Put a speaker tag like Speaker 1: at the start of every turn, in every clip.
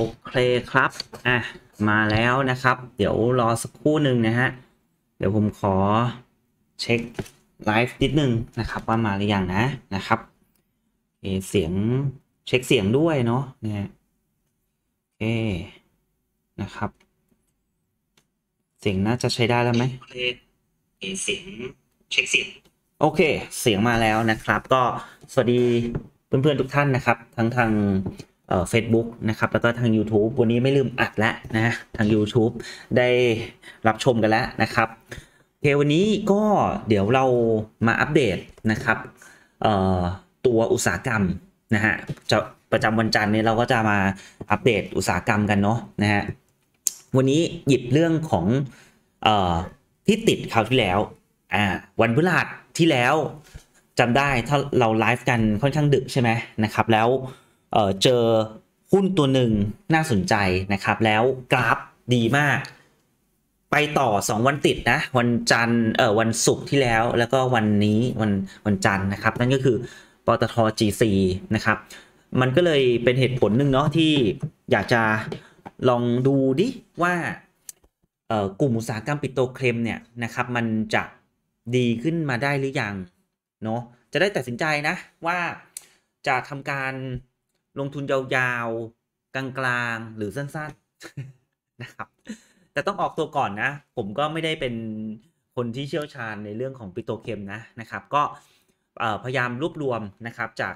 Speaker 1: โอเคครับ อ่ะ มาแล้วนะครับ เดี๋ยวรอสักครู่หนึ่งนะฮะ เดี๋ยวผมขอเช็คไลฟ์นิดนึงนะครับว่ามาหรือยังนะ นะครับเเสียงเช็คเสียงด้วยเนาะ เนี่ยเอนะครับ เสียงน่าจะใช้ได้แล้วไหมเสียงเช็คเสียง โอเค เสียงมาแล้วนะครับ ก็สวัสดีเพื่อนๆทุกท่านนะครับ ทั้งทางเฟซบุ๊กนะครับแล้วก็ทาง YouTube วันนี้ไม่ลืมอัดแล้วนะทาง YouTube ได้รับชมกันแล้วนะครับโอเควันนี้ก็เดี๋ยวเรามาอัปเดตนะครับตัวอุตสาหกรรมนะฮะจะประจำวันจันทร์นี้เราก็จะมาอัปเดตอุตสาหกรรมกันเนาะนะฮะวันนี้หยิบเรื่องของออที่ติดคราวที่แล้วอ่าวันพฤหัสที่แล้วจำได้ถ้าเราไลฟ์กันค่อนข้างดึกใช่ไหมนะครับแล้วเจอหุ้นตัวหนึ่งน่าสนใจนะครับ แล้วกราฟดีมาก ไปต่อ 2 วันติดนะวันจันทร์เออวันศุกร์ที่แล้วแล้วก็วันนี้ วันวันจันทร์นะครับ นั่นก็คือปตท GC นะครับ มันก็เลยเป็นเหตุผลหนึ่งเนาะที่อยากจะลองดู ดิ ว่า กลุ่มอุตสาหกรรมปิโตเคลมเนี่ยนะครับมันจะดีขึ้นมาได้หรือยังเนาะจะได้ตัดสินใจนะว่าจะทำการลงทุนยาวๆกลางๆหรือสั้นๆนะครับ แต่ต้องออกตัวก่อนนะ ผมก็ไม่ได้เป็นคนที่เชี่ยวชาญในเรื่องของปิโตเคมนะนะครับ ก็พยายามรวบรวมนะครับจาก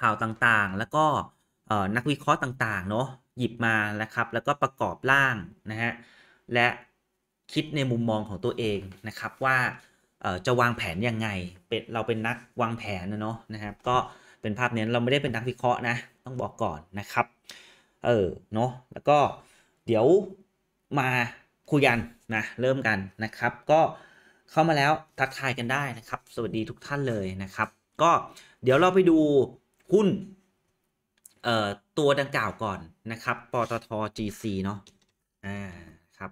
Speaker 1: ข่าวต่างๆแล้วก็นักวิเคราะห์ต่างๆ เนาะหยิบมานะครับ แล้วก็ประกอบร่างนะฮะและคิดในมุมมองของตัวเองนะครับว่าจะวางแผนยังไงเป็นเราเป็นนักวางแผนนะเนาะนะครับก็เป็นภาพเน้นเราไม่ได้เป็นนักวิเคราะห์นะ ต้องบอกก่อนนะครับ เออเนาะแล้วก็เดี๋ยวมา คุยกันนะเริ่มกันนะครับ ก็เข้ามาแล้วทักทายกันได้นะครับ สวัสดีทุกท่านเลยนะครับ ก็เดี๋ยวเราไปดูหุ้นเอ่อตัวดังกล่าวก่อนนะครับปตท GC เนาะอ่าครับ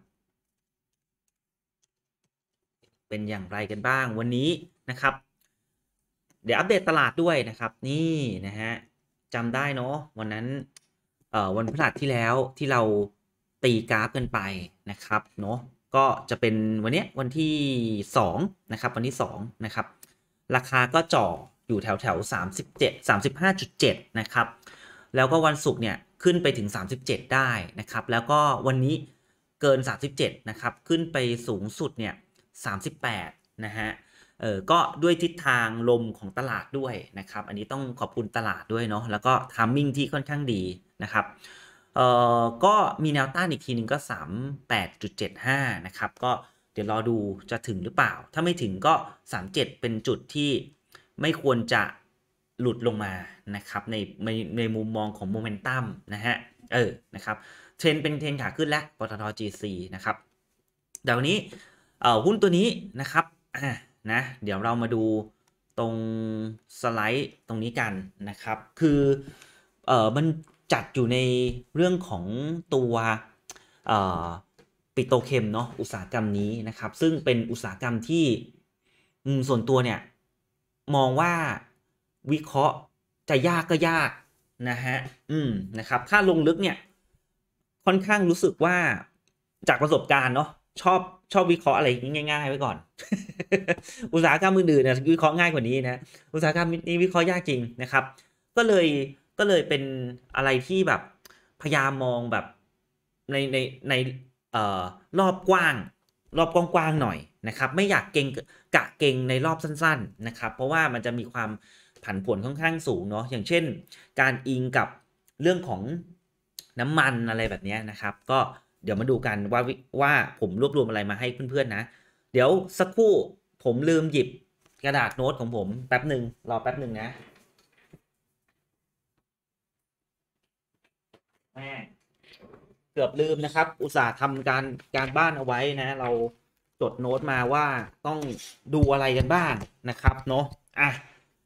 Speaker 1: เป็นอย่างไรกันบ้างวันนี้นะครับเดี๋ยวอัปเดตตลาดด้วยนะครับ นี่นะฮะจำได้เนาะวันนั้นเอ่อวันพฤหัสที่แล้วที่เราตีกราฟกันไปนะครับเนาะก็จะเป็นวันนี้วันที่2นะครับวันที่2นะครับราคาก็จ่ออยู่แถวแถว37 35.7 นะครับ แล้วก็วันศุกร์เนี่ยขึ้นไปถึง 37 ได้นะครับ แล้วก็วันนี้เกิน 37 นะครับ ขึ้นไปสูงสุดเนี่ย38นะฮะเออก็ด้วยทิศทางลมของตลาดด้วยนะครับ อันนี้ต้องขอบคุณตลาดด้วยเนาะ แล้วก็ทัมมิ่งที่ค่อนข้างดีนะครับ เออก็มีแนวต้านอีกทีหนึ่งก็ 38.75 นะครับ ก็เดี๋ยวรอดูจะถึงหรือเปล่า ถ้าไม่ถึงก็ 37 เป็นจุดที่ไม่ควรจะหลุดลงมานะครับ ในในในมุมมองของโมเมนตัมนะฮะ เออ นะครับเทรนเป็นเทรนขาขึ้นแล้วปตท GC นะครับเดี๋ยวนี้หุ้นตัวนี้นะครับอ่านะเดี๋ยวเรามาดูตรงสไลด์ตรงนี้กันนะครับ คือเออมันจัดอยู่ในเรื่องของตัวปิโตเคมเนาะอุตสาหกรรมนี้นะครับ ซึ่งเป็นอุตสาหกรรมที่ ส่วนตัวเนี่ย มองว่าวิเคราะห์จะยากก็ยากนะฮะอืมนะครับ ถ้าลงลึกเนี่ย ค่อนข้างรู้สึกว่าจากประสบการณ์เนาะชอบชอบ วิเคราะห์อะไรง่ายๆไว้ก่อน อุตสาหกรรมอื่นๆเนี่ยวิเคราะห์ง่ายกว่านี้นะ อุตสาหกรรมนี้วิเคราะห์ยากจริงนะครับ ก็เลยก็เลยเป็นอะไรที่แบบพยายามมองแบบในในในเอ่อรอบกว้าง รอบ กว้างๆหน่อยนะครับ ไม่อยากเก่งกะเก่งในรอบสั้นๆนะครับ เพราะว่ามันจะมีความผันผวนค่อนข้างสูงเนาะอย่างเช่น การอิงกับเรื่องของน้ำมันอะไรแบบนี้นะครับ ก็เดี๋ยวมาดูกันว่าว่าผมรวบรวมอะไรมาให้เพื่อนๆนะ เดี๋ยวสักครู่ผมลืมหยิบกระดาษโน้ตของผมแป๊บหนึ่งรอแป๊บหนึ่งนะแม่เกือบลืมนะครับ อุตส่าห์ทำการการบ้านเอาไว้นะ เราจดโน้ตมาว่าต้องดูอะไรกันบ้างนะครับ เนาะอ่ะ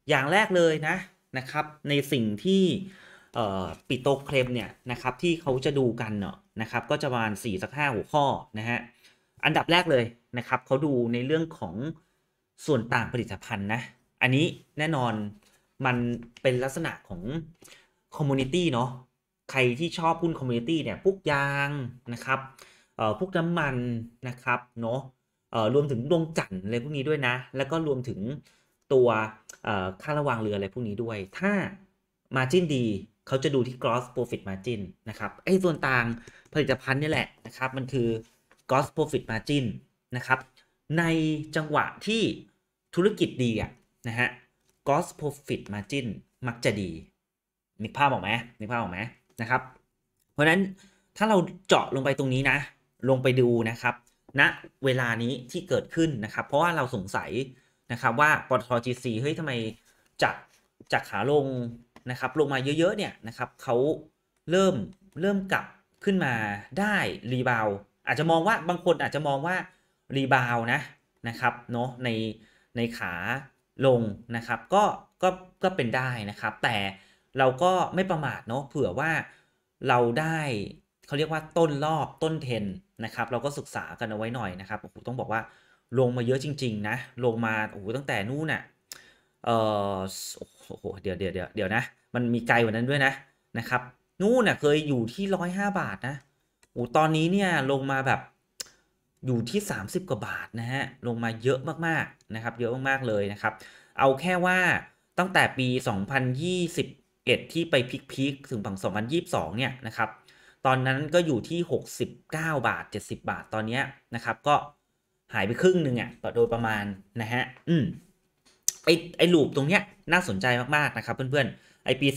Speaker 1: อย่างแรกเลยนะนะครับ ในสิ่งที่ปิโตเคลมเนี่ยนะครับ ที่เขาจะดูกันเนาะนะครับ ก็จะประมาณ4สักห้าหัวข้อ นะฮะอันดับแรกเลยนะครับเขาดูในเรื่องของส่วนต่างผลิตภัณฑ์นะ อันนี้แน่นอนมันเป็นลักษณะของคอมมูนิตี้เนาะใครที่ชอบหุ้นคอมมูนิตี้เนี่ยพวกยางนะครับเอ่อพวกน้ำมันนะครับเนาะเอ่อรวมถึงดวงจันทร์อะไรพวกนี้ด้วยนะ แล้วก็รวมถึงตัวเออ่ค่าระวางเรืออะไรพวกนี้ด้วย ถ้ามาจิ้นดีเขาจะดูที่ gross profit margin นะครับไอ้ส่วนต่างผลิตภัณฑ์นี่แหละนะครับ มันคือ gross profit margin นะครับ ในจังหวะที่ธุรกิจดีอะนะฮะ gross profit margin มักจะดีนึกภาพออกไหมนึกภาพออกไหม นะครับ เพราะนั้นถ้าเราเจาะลงไปตรงนี้นะ ลงไปดูนะครับณนะเวลานี้ที่เกิดขึ้นนะครับ เพราะว่าเราสงสัยนะครับว่า ปตทจีซีเฮ้ย ทำไมจากจากขาลงนะครับลงมาเยอะๆเนี่ยนะครับเขาเริ่มเริ่มกลับขึ้นมาได้รีบาวอาจจะมองว่าบางคนอาจจะมองว่ารีบาวนะนะครับเนาะในในขาลงนะครับก็ก็ก็เป็นได้นะครับ แต่เราก็ไม่ประมาทเนาะเผื่อว่าเราได้เขาเรียกว่าต้นรอบต้นเทนนะครับเราก็ศึกษากันเอาไว้หน่อยนะครับโอ้โหต้องบอกว่าลงมาเยอะจริงๆนะลงมาโอ้โหตั้งแต่นู่นน่ะเออโอ้โหเดี๋ยวเดี๋ยวเดี๋ยวเดี๋ยวนะมันมีไกลกว่า นั้นด้วยนะนะครับ นู่นน่ยเคยอยู่ที่ร้อยห้าบาทนะโอ้ตอนนี้เนี่ยลงมาแบบอยู่ที่ 30 กว่า บาทนะฮะลงมาเยอะมากๆนะครับเยอะมาก ๆ เลยนะครับ เอาแค่ว่าตั้งแต่ปี 2021 ที่ไปพีคๆถึงฝั่ง2022 เนี่ยนะครับตอนนั้นก็อยู่ที่ 69 บาท 70 บาทตอนนี้นะครับ ก็หายไปครึ่งหนึ่งอะ่ะโดยประมาณนะฮะอืมไอไอลูปตรงเนี้ยน่าสนใจมาก ๆ นะครับเพื่อนๆไอปี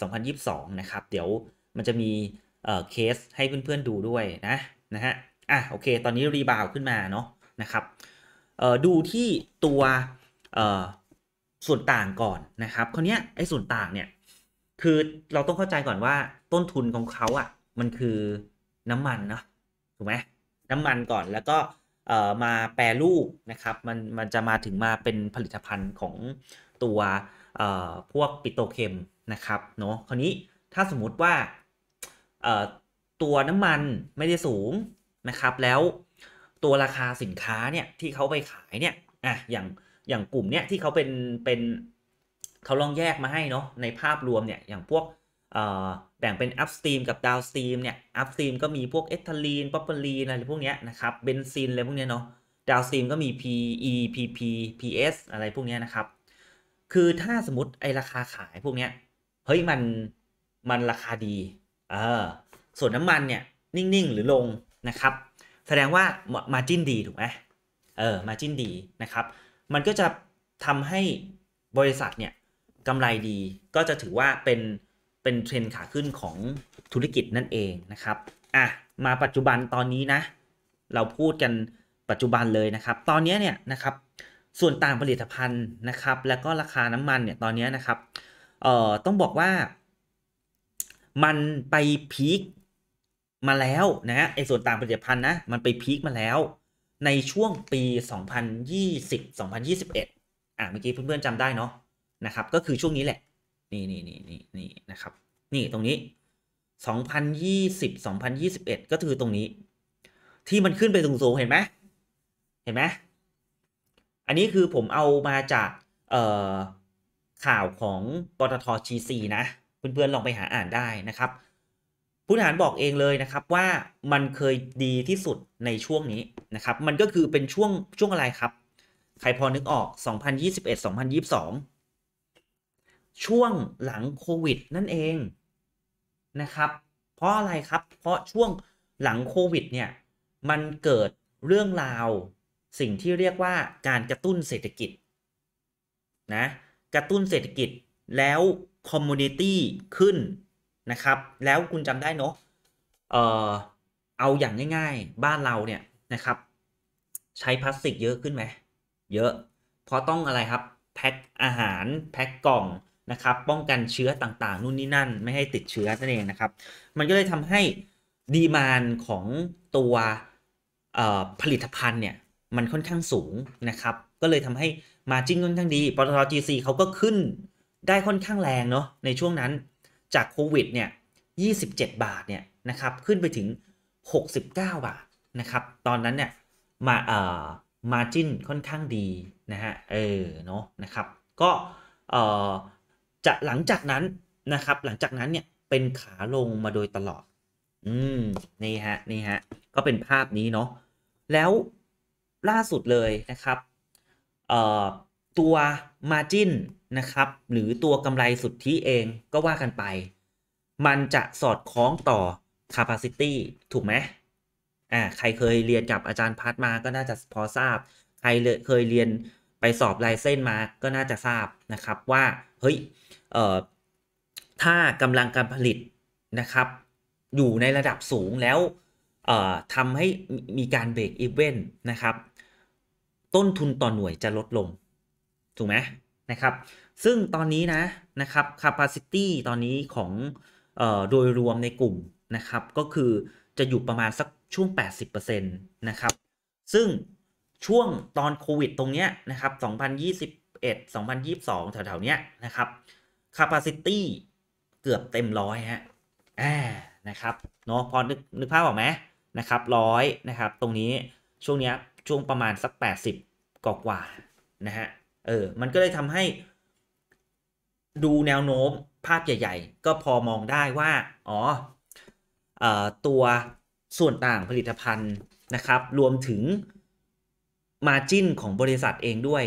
Speaker 1: 2021-2022 นะครับเดี๋ยวมันจะมีเอ่อเคสให้เพื่อน ๆดูด้วยนะนะฮะอ่ะโอเค ตอนนี้รีบาวขึ้นมาเนาะนะครับเอ่อดูที่ตัวเอ่อส่วนต่างก่อนนะครับคราวนี้ยไอ้ส่วนต่างเนี่ย คือเราต้องเข้าใจก่อนว่าต้นทุนของเขาอะ่ะมันคือน้ำมันเนาะถูกไหมน้ำมันก่อนแล้วก็มาแปรรูปนะครับมันมันจะมาถึงมาเป็นผลิตภัณฑ์ของตัวพวกปิโตเคมนะครับเนาะคราวนี้ถ้าสมมุติว่าตัวน้ำมันไม่ได้สูงนะครับ แล้วตัวราคาสินค้าเนี่ยที่เขาไปขายเนี่ยอ่ะอย่างอย่างกลุ่มเนี่ยที่เขาเป็นเป็นเขาลองแยกมาให้เนาะในภาพรวมเนี่ยอย่างพวกแบ่งเป็น upstream กับ downstream เนี่ย upstream ก็มีพวกเอทิลีนปอปเปอรีนอะไรพวกเนี้ยนะครับ เบนซินอะไรพวกเนี้ยเนาะ downstream ก็มี PE PP PS อะไรพวกเนี้ยนะครับ คือถ้าสมมติไอราคาขายพวกเนี้ย เฮ้ยมันมันราคาดี เออ ส่วนน้ำมันเนี่ยนิ่งๆ หรือลงนะครับ แสดงว่ามาจิ้นดีถูกไหมเออมาจิ้นดีนะครับ มันก็จะทำให้บริษัทเนี่ยกำไรดีก็จะถือว่าเป็นเป็นเทรนขาขึ้นของธุรกิจนั่นเองนะครับอ่ะมาปัจจุบันตอนนี้นะ เราพูดกันปัจจุบันเลยนะครับ ตอนนี้เนี่ยนะครับ ส่วนต่างผลิตภัณฑ์นะครับ แล้วก็ราคาน้ำมันเนี่ยตอนนี้นะครับ เอ่อต้องบอกว่ามันไปพีคมาแล้วนะไอ้ส่วนต่างผลิตภัณฑ์นะมันไปพีคมาแล้ว ในช่วงปี 2020 2021อ่ะเมื่อกี้เพื่อนๆจำได้เนาะนะครับก็คือช่วงนี้แหละนี่นี่นี่นี่นี่นะครับ นี่ตรงนี้สสสอองงพพัันนยยีี่ิบ่สิบเอ็ดก็คือตรงนี้ ที่มันขึ้นไปสูงสูงเห็นไหม เห็นไหม อันนี้คือผมเอามาจากข่าวของปตทชีซีนะ เพื่อนๆ ลองไปหาอ่านได้นะครับ ผู้ฐานบอกเองเลยนะครับว่ามันเคยดีที่สุดในช่วงนี้นะครับ มันก็คือเป็นช่วงช่วงอะไรครับใครพอ นึกออก2021 2022ช่วงหลังโควิดนั่นเองนะครับ เพราะอะไรครับเพราะช่วงหลังโควิดเนี่ยมันเกิดเรื่องราวสิ่งที่เรียกว่าการกระตุ้นเศรษฐกิจนะกระตุ้นเศรษฐกิจแล้วคอมมูนิตี้ขึ้นนะครับ แล้วคุณจำได้เนาะเออเอาอย่างง่ายๆ บ้านเราเนี่ยนะครับ ใช้พลาสติกเยอะขึ้นไหมเยอะเพราะต้องอะไรครับแพ็คอาหารแพ็คกล่องนะครับ ป้องกันเชื้อต่าง ๆนู่นนี่นั่น ไม่ให้ติดเชื้อนั่นเอง นะครับ มันก็เลยทำให้ดีมานของตัวผลิตภัณฑ์ เนี่ย มันค่อนข้างสูง นะครับ ก็เลยทำให้มาจิ้นค่อนข้างดีปตท GC เขาก็ขึ้นได้ค่อนข้างแรง เนาะในช่วงนั้นจากโควิดเนี่ย 27 บาท เนี่ย นะครับขึ้นไปถึง 69บาทนะครับตอนนั้นเนี่ยมาเอ่อมาจิ้นค่อนข้างดีนะฮะเออเนาะนะครับก็เอ่อจะหลังจากนั้นนะครับหลังจากนั้นเนี่ย เป็นขาลงมาโดยตลอด อืม นี่ฮะ นี่ฮะ ก็เป็นภาพนี้เนาะแล้วล่าสุดเลยนะครับ เอ่อ ตัว Margin นะครับ หรือตัวกำไรสุทธิเองก็ว่ากันไป มันจะสอดคล้องต่อ Capacity ถูกไหมอ่าใครเคยเรียนกับอาจารย์พัฒมาก็น่าจะพอทราบ ใครเคยเรียนไปสอบลายเส้นมา ก็น่าจะทราบนะครับว่า เฮ้ยถ้ากำลังการผลิตนะครับ อยู่ในระดับสูงแล้ว ทำให้มีการเบรกอีเวนต์นะครับ ต้นทุนต่อหน่วยจะลดลง ถูกไหมนะครับ ซึ่งตอนนี้นะ นะครับ capacity ตอนนี้ของโดยรวมในกลุ่มนะครับ ก็คือจะอยู่ประมาณสักช่วง 80%นะครับ ซึ่งช่วงตอนโควิดตรงเนี้ยนะครับ 2021 2022แถวๆเนี้ยนะครับ capacity เกือบเต็มร้อยฮะอ่านะครับ เนาะ พอนึกนึกภาพออกไหมนะครับร้อยนะครับตรงนี้ช่วงเนี้ยช่วงประมาณสัก 80กว่ากว่านะฮะ เออ มันก็เลยทำให้ดูแนวโน้มภาพใหญ่ๆ ก็พอมองได้ว่าอ๋ออตัวส่วนต่างผลิตภัณฑ์นะครับรวมถึงมาจิ้นของบริษัทเองด้วย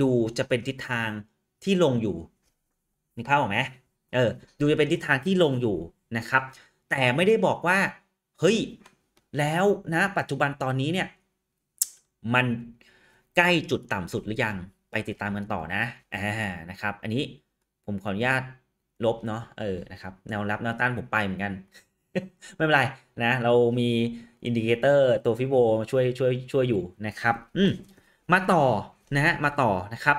Speaker 1: ดูจะเป็นทิศทางที่ลงอยู่นี่เข้าไหมเออ ดูจะเป็นทิศทางที่ลงอยู่นะครับ แต่ไม่ได้บอกว่า เฮ้ย แล้วนะ ปัจจุบันตอนนี้เนี่ย มันใกล้จุดต่ำสุดหรือยังไปติดตามกันต่อนะอ่านะครับ อันนี้ผมขออนุญาตลบเนาะเออนะครับ แนวรับแนวต้านผมไปเหมือนกันไม่เป็นไรนะเรามีอินดิเคเตอร์ตัวฟิโบช่วยช่วยช่วยอยู่นะครับ อืม มาต่อ นะฮะมาต่อนะครับ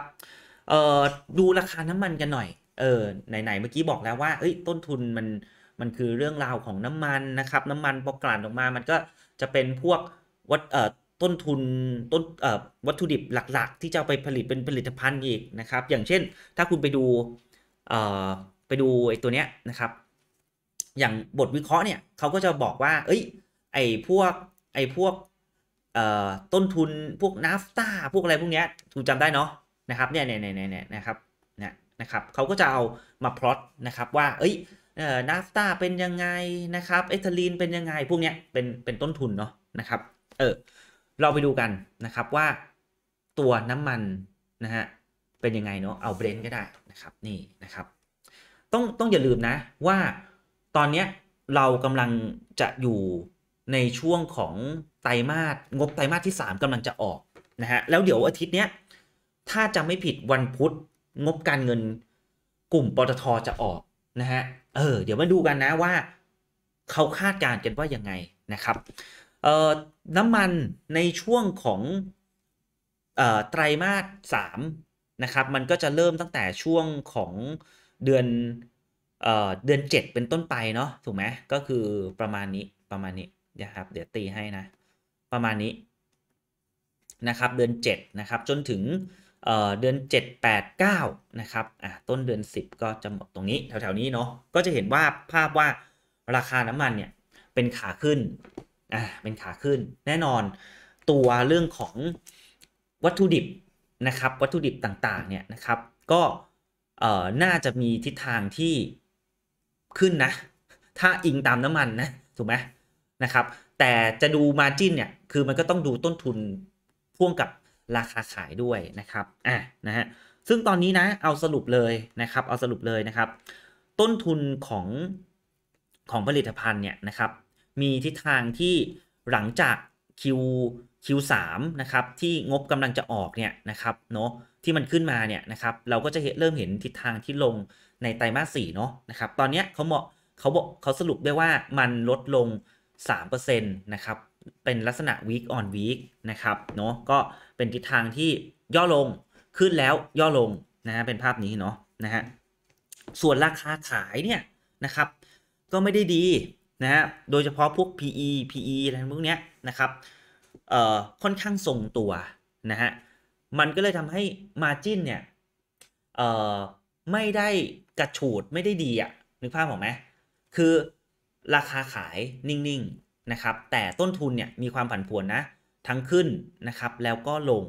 Speaker 1: เอ่อดูราคาน้ำมันกันหน่อย เออไหน ๆ เมื่อกี้บอกแล้วว่า เอ้ย ต้นทุนมันมันคือเรื่องราวของน้ำมันนะครับ น้ำมันพอกลั่นออกมามันก็จะเป็นพวกวัตเอ่อต้นทุนต้นเอ่อวัตถุดิบหลักๆ ที่จะไปผลิตเป็นผลิตภัณฑ์อีกนะครับ อย่างเช่น ถ้าคุณไปดูเอ่อไปดูไอ้ตัวเนี้ยนะครับ อย่างบทวิเคราะห์เนี่ยเขาก็จะบอกว่า เอ้ยไอ้พวกไอ้พวกเอ่อต้นทุนพวกนาฟตาพวกอะไรพวก เนี้ย ถูกจำได้ เนาะนะ ครับ เนี่ยเนี่ยเนี่ยเนี่ยนะครับเนี่ยนะ ครับเขาก็จะเอามาพลอตนะครับว่าเอ้ยเอ่อนาฟตาเป็นยังไงนะครับ เอทิลีน เป็นยังไงพวกเนี้ยเป็น เป็นต้นทุน เนาะนะครับเออเราไปดูกัน นะครับ ว่าตัวน้ำมัน นะฮะเป็นยังไงเนาะเอาเบรนก็ได้นะครับนี่นะครับต้องต้องอย่าลืมนะว่าตอนเนี้ยเรากำลังจะอยู่ในช่วงของไตรมาสงบไตรมาสที่ 3กำลังจะออกนะฮะแล้วเดี๋ยวอาทิตย์เนี้ย ถ้าจำไม่ผิดวันพุธงบการเงินกลุ่มปตทจะออกนะฮะเออเดี๋ยวมาดูกันนะว่า เขาคาดการณ์กันว่ายังไงนะครับเออน้ำมันในช่วงของเอ่อไตรมาสสามนะครับ มันก็จะเริ่มตั้งแต่ช่วงของเดือนเอ่อเดือน 7 เป็นต้นไปเนาะถูกไหมก็คือประมาณนี้ประมาณนี้เดี๋ยวครับเดี๋ยวตีให้นะประมาณนี้ นะครับเดือน7นะครับจนถึงเเดือน7 8 9นะครับต้นเดือน 10 ก็จะหมดตรงนี้แถวๆนี้เนาะก็จะเห็นว่าภาพว่าราคาน้ำมันเนี่ย เป็นขาขึ้นอ่ะเป็นขาขึ้น แน่นอนตัวเรื่องของวัตถุดิบนะครับวัตถุดิบต่างๆเนี่ยนะครับก็เอ่อน่าจะมีทิศทางที่ขึ้นนะถ้าอิงตามน้ำมันนะถูกไหมนะครับ แต่จะดูมาจินเนี่ย คือมันก็ต้องดูต้นทุนพ่วงกับราคาขายด้วยนะครับ อ่ะ นะฮะ ซึ่งตอนนี้นะ เอาสรุปเลยนะครับ เอาสรุปเลยนะครับ ต้นทุนของของผลิตภัณฑ์เนี่ยนะครับ มีทิศทางที่หลังจาก Q Q3 นะครับ ที่งบกำลังจะออกเนี่ยนะครับ เนาะที่มันขึ้นมาเนี่ยนะครับ เราก็จะเริ่มเห็นทิศทางที่ลงในไตรมาสสี่เนาะนะครับ ตอนนี้เขาเหมาะเขาบอกเขาสรุปได้ว่ามันลดลง3%นะครับ เป็นลักษณะ week on week นะครับเนาะ ก็เป็นทิศทางที่ย่อลง ขึ้นแล้วย่อลงนะฮะ เป็นภาพนี้เนาะนะฮะ ส่วนราคาขายเนี่ยนะครับ ก็ไม่ได้ดีนะฮะ โดยเฉพาะพวก PE PE อะไรพวกเนี้ยนะครับ เอ่อ ค่อนข้างทรงตัวนะฮะ มันก็เลยทำให้ Margin เนี่ย เอ่อ ไม่ได้กระฉูดไม่ได้ดีอะนึกภาพออกไหมคือราคาขายนิ่งๆนะครับ แต่ต้นทุนเนี่ย มีความผันผวนนะ ทั้งขึ้นนะครับแล้วก็ลง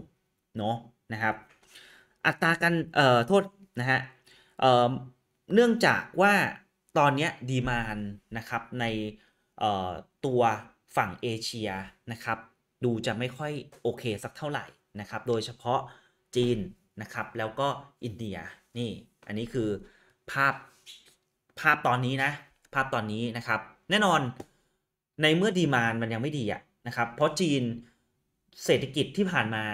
Speaker 1: เนาะนะครับ อัตราการเอ่อโทษนะฮะเอ่อเนื่องจากว่าตอนนี้ดีมานนะครับในเอ่อตัวฝั่งเอเชียนะครับ ดูจะไม่ค่อยโอเคสักเท่าไหร่นะครับโดยเฉพาะจีนนะครับ แล้วก็อินเดียนี่ อันนี้คือภาพภาพตอนนี้นะภาพตอนนี้นะครับ แน่นอนในเมื่อดีมานมันยังไม่ดีอะนะครับ เพราะจีนเศรษฐกิจที่ผ่านมา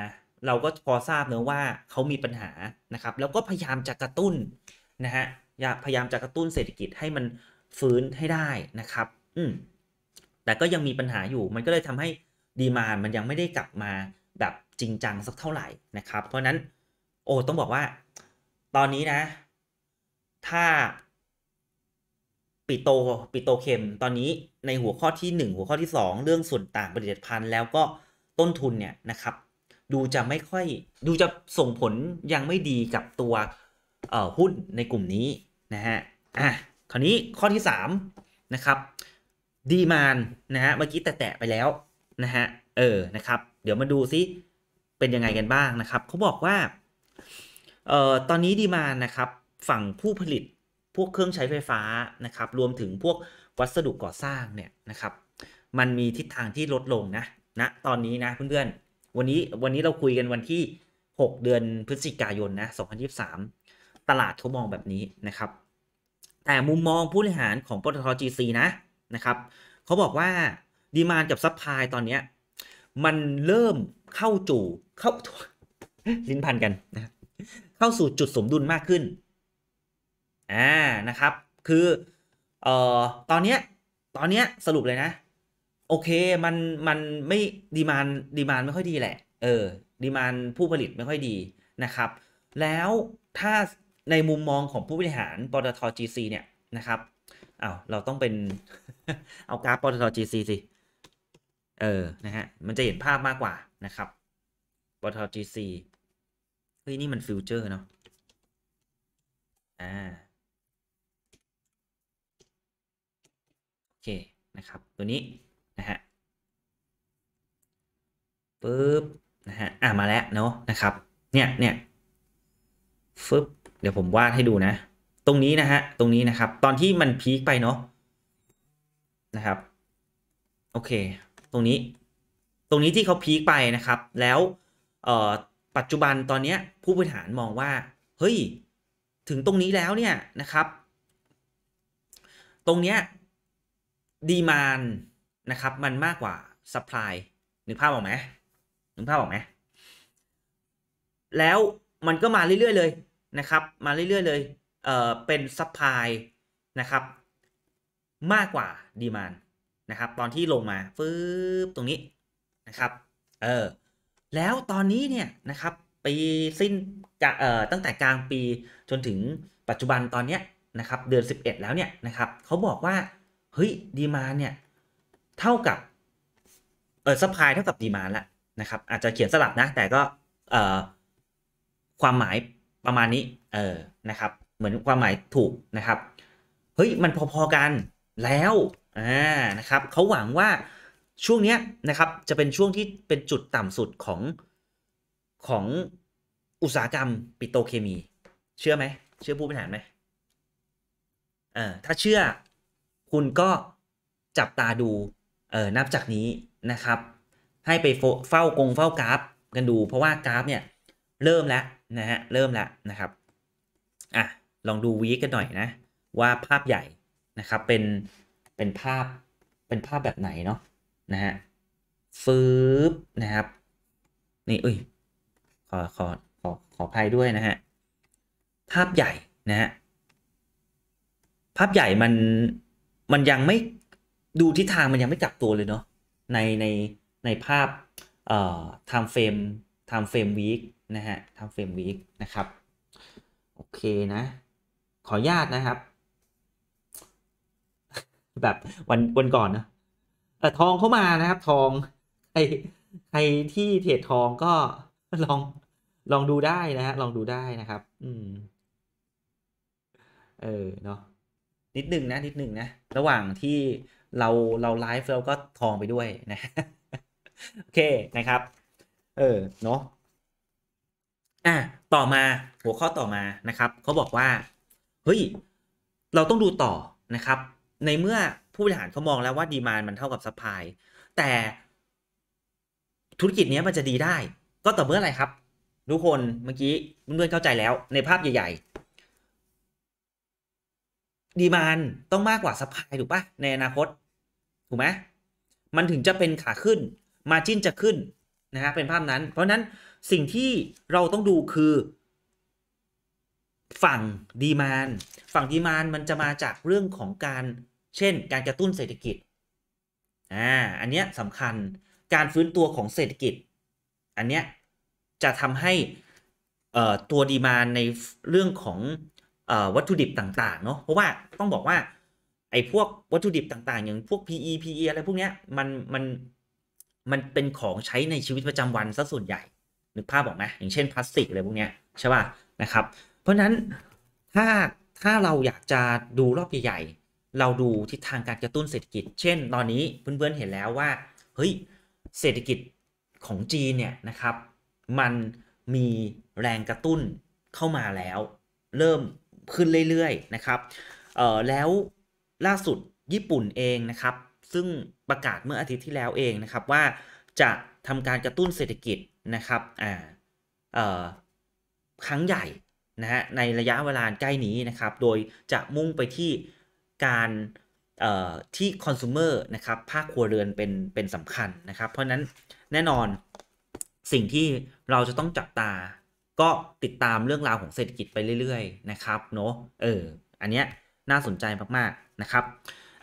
Speaker 1: เราก็พอทราบเนะว่าเขามีปัญหานะครับ แล้วก็พยายามจะกระตุ้นนะฮะพยายามจะกระตุ้นเศรษฐกิจให้มันฟื้นให้ได้นะครับอืมแต่ก็ยังมีปัญหาอยู่ มันก็เลยทำให้ดีมานมันยังไม่ได้กลับมาแบบจริงจังสักเท่าไหร่นะครับ เพราะนั้น โอ้ต้องบอกว่า ตอนนี้นะ ถ้าปิโตปิโตเคมตอนนี้ในหัวข้อที่ 1 หัวข้อที่ 2 เรื่องส่วนต่างผลิตภัณฑ์ แล้วก็ต้นทุนเนี่ยนะครับดูจะไม่ค่อยดูจะส่งผลยังไม่ดีกับตัวหุ้นในกลุ่มนี้นะฮะอ่ะคราวนี้ข้อที่ 3 นะครับดีมานนะฮะเมื่อกี้แตะไปแล้วนะฮะเออนะครับเดี๋ยวมาดูซิเป็นยังไงกันบ้างนะครับเขาบอกว่าเอ่อตอนนี้ดีมานนะครับฝั่งผู้ผลิตพวกเครื่องใช้ไฟฟ้านะครับรวมถึงพวกวัสดุก่อสร้างเนี่ยนะครับ มันมีทิศทางที่ลดลงนะนะตอนนี้นะเพื่อนๆ วันนี้วันนี้เราคุยกันวันที่ 6 เดือนพฤศจิกายนนะ2023 ตลาดเขามองแบบนี้นะครับ แต่มุมมองผู้บริหารของปตทจซีนะนะครับเขาบอกว่าดีมานกับซัพพลายตอนนี้ มันเริ่มเข้าจู่เข้าลิ้นพันกันนะเข้าสู่จุดสมดุลมากขึ้นอ่า นะครับ คือ เอ่อตอนเนี้ย ตอนเนี้ย สรุปเลยนะ โอเค มัน มันไม่ดีมานดีมานไม่ค่อยดีแหละ เออ ดีมานผู้ผลิตไม่ค่อยดี นะครับ แล้วถ้าในมุมมองของผู้บริหารปตท GC เนี่ยนะครับอา้าวเราต้องเป็น เอากราฟปตท GC สิ เออ นะฮะ มันจะเห็นภาพมากกว่านะครับ ปตท GC เฮ้ย นี่มันฟิวเจอร์เนาะ อ่าเคนะครับตัวนี้นะฮะปึ๊บนะฮะอ่ามาแล้วเนาะนะครับ เนี่ยเนี่ยฟึบเดี๋ยวผมวาดให้ดูนะ ตรงนี้นะฮะตรงนี้นะครับ ตอนที่มันพีคไปเนาะนะครับโอเค ตรงนี้ตรงนี้ที่เขาพีคไปนะครับ แล้วเอ่อปัจจุบันตอนนี้ผู้บริหารมองว่าเฮ้ยถึงตรงนี้แล้วเนี่ยนะครับ ตรงเนี้ยดีมานนะครับมันมากกว่าซัพพลายนึกภาพออกไหมนึกภาพออกไหมแล้วมันก็มาเรื่อยๆ เลยนะครับ มาเรื่อยๆเลยเอ่อเป็นซัพพลายนะครับ มากกว่าดีมานนะครับตอนที่ลงมาฟืบตรงนี้นะครับเออแล้วตอนนี้เนี่ยนะครับปีสิ้นจากเอ่อตั้งแต่กลางปีจนถึงปัจจุบันตอนเนี้ยนะครับ เดือน11 แล้วเนี่ยนะครับเขาบอกว่าเฮ้ยดีมาเนี่ยเท่ากับเออสปายเท่ากับดีมาละนะครับอาจจะเขียนสลับนะ แต่ก็เอ่อความหมายประมาณนี้เออนะครับ เหมือนความหมายถูกนะครับเฮ้ยมันพอๆกันแล้วอ่านะครับเขาหวังว่าช่วงเนี้ยนะครับจะเป็นช่วงที่เป็นจุดต่ำสุดของของอุตสาหกรรม ปิโตเคมี เชื่อไหมเชื่อผู้บริหารไหมเออถ้าเชื่อคุณก็จับตาดู เออนับจากนี้นะครับ ให้ไปเฝ้ากงเฝ้ากราฟกันดู เพราะว่ากราฟเนี่ยเริ่มแล้วนะฮะเริ่มแล้วนะครับอ่ะลองดูวีกันหน่อยนะว่าภาพใหญ่นะครับเป็นเป็นภาพเป็นภาพแบบไหนเนาะนะฮะฟืบนะครับนี่อุ้ยขอขอขอขอภัยด้วยนะฮะภาพใหญ่นะฮะภาพใหญ่มันมันยังไม่ดูทิศทางมันยังไม่กลับตัวเลยเนาะในในในภาพ เอ่อไทม์เฟรมไทม์เฟรมวีคนะฮะไทม์เฟรมวีคนะครับ โอเคนะ ขออนุญาตนะครับแบบวันวันก่อนนะแต่ทองเข้ามานะครับทองใครใครที่เทรดทองก็ลองลองดูได้นะฮะลองดูได้นะครับ อืม เออเนาะนิดหนึ่งนะ นิดหนึ่งนะระหว่างที่เราเราไลฟ์เราก็ทองไปด้วยนะโอเคนะครับ เออ เนาะอ่ะต่อมาหัวข้อต่อมานะครับ เขาบอกว่าเฮ้ยเราต้องดูต่อนะครับในเมื่อผู้บริหารเขามองแล้วว่าดีมานมันเท่ากับซัพพลาย แต่ธุรกิจนี้มันจะดีได้ ก็ต่อเมื่ออะไรครับ ทุกคนเมื่อกี้เพื่อนๆเข้าใจแล้วในภาพใหญ่ดีมานต้องมากกว่าสปายถูกปะในอนาคต ถูกไหมมันถึงจะเป็นขาขึ้นมาจิ้นจะขึ้น นะฮะเป็นภาพนั้นเพราะนั้นสิ่งที่เราต้องดูคือฝั่งดีมานฝั่งดีมานมันจะมาจากเรื่องของการ เช่นการกระตุ้นเศรษฐกิจ อ่า อันเนี้ยสำคัญการฟื้นตัวของเศรษฐกิจ อันเนี้ยจะทำให้ตัวดีมานในเรื่องของวัตถุดิบต่าง ๆ เนาะเพราะว่าต้องบอกว่าไอ้พวกวัตถุดิบต่างๆ อย่างพวก PE PE อะไรพวกเนี้ยมัน มันมันเป็นของใช้ในชีวิตประจำวันซะส่วนใหญ่นึกภาพออกไหมอย่างเช่นพลาสติกอะไรพวกเนี้ยใช่ป่ะนะครับ เพราะนั้นถ้าถ้าเราอยากจะดูรอบใหญ่ๆเราดูทิศทางการกระตุ้นเศรษฐกิจ เช่น ตอนนี้เพื่อนๆเห็นแล้วว่า เฮ้ยเศรษฐกิจของจีนเนี่ยนะครับ มันมีแรงกระตุ้นเข้ามาแล้วเริ่มขึ้นเรื่อยๆนะครับแล้วล่าสุดญี่ปุ่นเองนะครับซึ่งประกาศเมื่ออาทิตย์ที่แล้วเองนะครับว่าจะทำการกระตุ้นเศรษฐกิจนะครับครั้งใหญ่นะฮะในระยะเวลาใกล้นี้นะครับ โดยจะมุ่งไปที่การที่คอน sumer นะครับภาคครัวเรือนเป็นเป็นสำคัญนะครับ เพราะนั้นแน่นอนสิ่งที่เราจะต้องจับตาก็ ติดตามเรื่องราวของเศรษฐกิจไปเรื่อยๆนะครับเนาะเอออันเนี้ยน่าสนใจมากๆนะครับ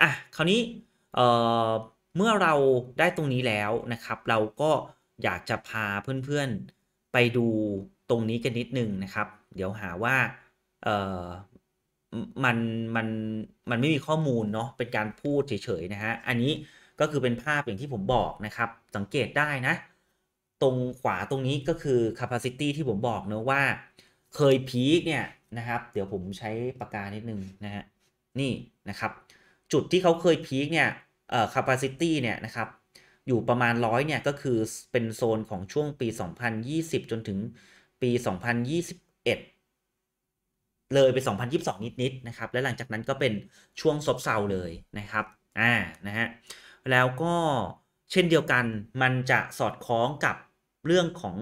Speaker 1: อ่ะคราวนี้เอ่อเมื่อเราได้ตรงนี้แล้วนะครับ เราก็อยากจะพาเพื่อนๆ ไปดูตรงนี้กันนิดนึงนะครับ เดี๋ยวหาว่าเออมันมันมันไม่มีข้อมูลเนาะเป็นการพูดเฉยๆนะฮะอันนี้ก็คือเป็นภาพอย่างที่ผมบอกนะครับ สังเกตได้นะตรงขวาตรงนี้ก็คือ capacity ที่ผมบอกเนะ ว่า เคยพีคเนี่ยนะครับเดี๋ยวผมใช้ปากกา นิด นึงนะฮะนี่นะครับ จุดที่เขาเคยพีคเนี่ยเอ่อ capacity เนี่ย นะครับ อยู่ประมาณร้อยเนี่ย ก็คือเป็นโซนของช่วงปี 2020 จนถึงปี 2021 เลยไป 2022 นิดๆนะครับ และหลังจากนั้นก็เป็นช่วงซบเซาเลยนะครับอ่านะฮะแล้วก็เช่นเดียวกันมันจะสอดคล้องกับเรื่องของ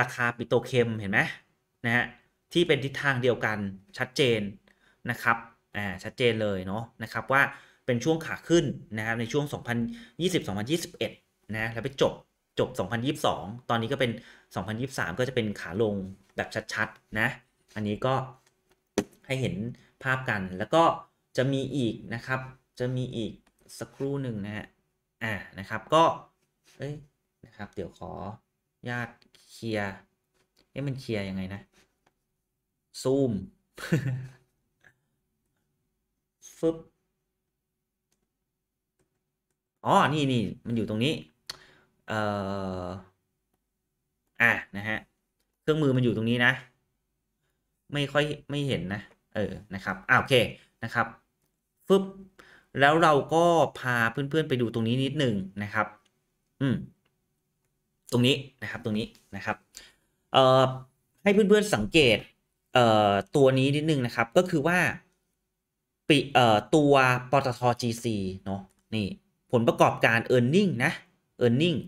Speaker 1: ราคาปิโตเคมเห็นไหมนะฮะที่เป็นทิศทางเดียวกันชัดเจนนะครับอ่าชัดเจนเลยเนาะนะครับว่าเป็นช่วงขาขึ้นนะครับในช่วง 2020-2021นะแล้วไปจบจบ 2022 ตอนนี้ก็เป็น 2023 ก็จะเป็นขาลงแบบชัดๆนะอันนี้ก็ให้เห็นภาพกันแล้วก็จะมีอีกนะครับ จะมีอีกสักครู่หนึ่งนะฮะอ่านะครับก็เอ้ยนะครับเดี๋ยวขอยากเคลียเอ๊ะมันเคลียยังไงนะ ซูมฟึบอ๋อนี่นี่มันอยู่ตรงนี้ เอ่ออ่ะนะฮะ เครื่องมือมันอยู่ตรงนี้นะ ไม่ค่อยไม่เห็นนะเออนะครับอ่าโอเคนะครับฟึบแล้วเราก็พาเพื่อน ๆ ไปดูตรงนี้นิดหนึ่งนะครับ อืมตรงนี้ นะครับ ตรงนี้นะครับเอ่อให้เพื่อนๆ สังเกตเอ่อตัวนี้นิดนึงนะครับก็คือว่าปิเอ่อตัวปตท GC เนาะนี่ผลประกอบการ e a r n i n g นะ e a r n i n g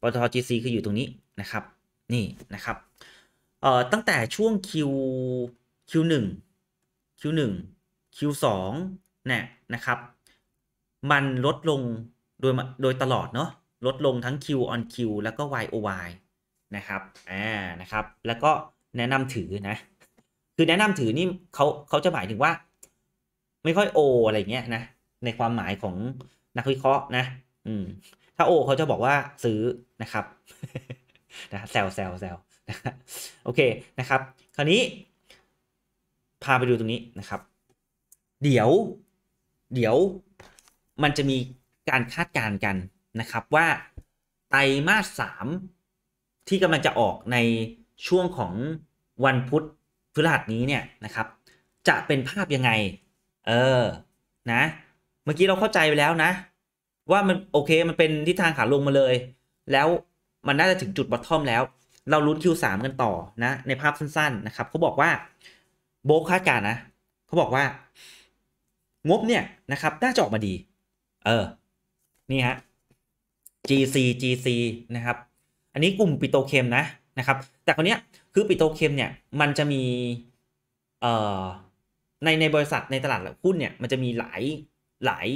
Speaker 1: ปตท GC คืออยู่ตรงนี้นะครับ นี่นะครับเอ่อตั้งแต่ช่วง Q Q1 Q1 Q2 เนี่ยนะครับ มันลดลงโดยโดยตลอดเนาะลดลงทั้ง Q on Q แล้วก็ Y o Y นะครับ อ่า นะครับ แล้วก็แนะนำถือนะ คือแนะนำถือนี่เขาเขาจะหมายถึงว่า ไม่ค่อยโออะไรเงี้ยนะ ในความหมายของนักวิเคราะห์นะ อืม ถ้าโอเขาจะบอกว่าซื้อนะครับ นะแซวแซวแซลโอเคนะครับ คราวนี้พาไปดูตรงนี้นะครับ เดี๋ยวเดี๋ยวมันจะมีการคาดการณ์กันนะครับ ว่าไตรมาสสามที่กำลัง จะออกในช่วงของวันพุธพฤหัสนี้เนี่ย นะครับ จะเป็นภาพ ยัง ไง เออ นะ เมื่อกี้ เราเข้าใจไปแล้วนะ ว่ามันโอเคมันเป็นทิศทางขาลงมาเลย แล้วมันน่าจะถึงจุดบอททอม แล้ว เราลุ้น Q3 กัน ต่อนะ ในภาพสั้น ๆนะครับเขาบอกว่าโบคาดการนะเขาบอกว่า งบเนี่ยนะครับน่าจะออกมาดี เออนี่ฮะ GC GC นะครับ อันนี้กลุ่มปิโตเคมนะนะครับ แต่คนเนี้ยคือปิโตเคมเนี่ยมันจะมีเอ่อในในบริษัทในตลาดหุ้นเนี่ยมันจะมีหลายหลาย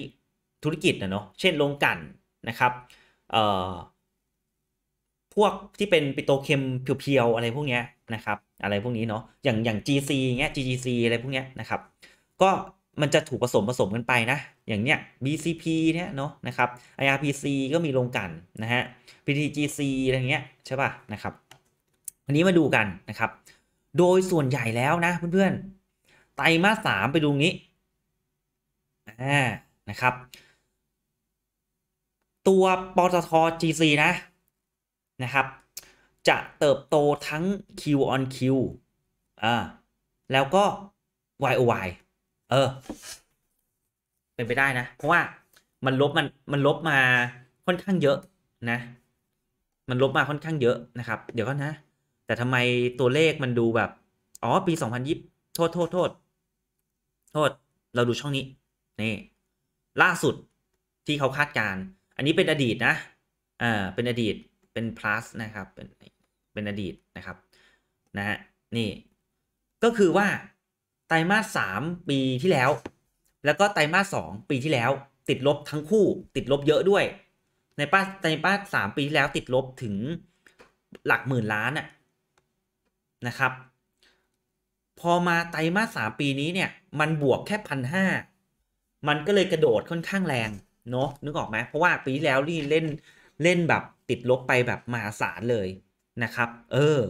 Speaker 1: ธุรกิจนะเนาะเช่น โรงกลั่นนะครับเอ่อพวกที่เป็นปิโตเคมเพียวๆ อะไรพวกเนี้ยนะครับอะไรพวกนี้เนาะอย่างอย่าง GC เงี้ย GGC อะไรพวกเนี้ยนะครับ ก็มันจะถูกผสมผสมกันไปนะ อย่างเนี้ย BCP เนี่ยเนาะนะครับ IRPC ก็มีลงกันนะฮะ PTGC อะไรเงี้ยใช่ป่ะนะครับ อันนี้มาดูกันนะครับ โดยส่วนใหญ่แล้วนะเพื่อนๆไตรมาสสามไปดูงี้อ่านะครับ ตัวปตท GC นะนะครับ จะเติบโตทั้ง Q on Q อ่าแล้วก็ Y o Y เออเป็นไปได้นะ เพราะว่ามันลบมันมันลบมาค่อนข้างเยอะนะ มันลบมาค่อนข้างเยอะนะครับ เดี๋ยวก็นะ แต่ทำไมตัวเลขมันดูแบบอ๋อปีสองพันยิบโทษโทษโทษโทษ เราดูช่องนี้ นี่ ล่าสุดที่เขาคาดการอันนี้เป็นอดีตนะอ่าเป็นอดีตเป็น plus นะครับเป็นเป็นอดีตนะครับ นะฮะนี่ ก็คือว่าไตรมาสสาม ปี ที่ แล้ว แล้วก็ ไตรมาสสอง ปี ที่ แล้ว ติดลบ ทั้งคู่ ติดลบ เยอะ ด้วย ในป้าไตรมาสสามปี ที่ แล้ว ติดลบ ถึง หลัก หมื่น ล้านนะครับ พอ มา ไตรมาสสามปีนี้ เนี่ย มัน บวก แค่พันห้ามัน ก็เลย กระโดด ค่อนข้าง แรง เนาะนึกออกไหมเพราะว่า ปี ที่ แล้ว นี่ เล่น เล่น แบบ ติดลบ ไป แบบมหาศาลเลย นะครับ เออ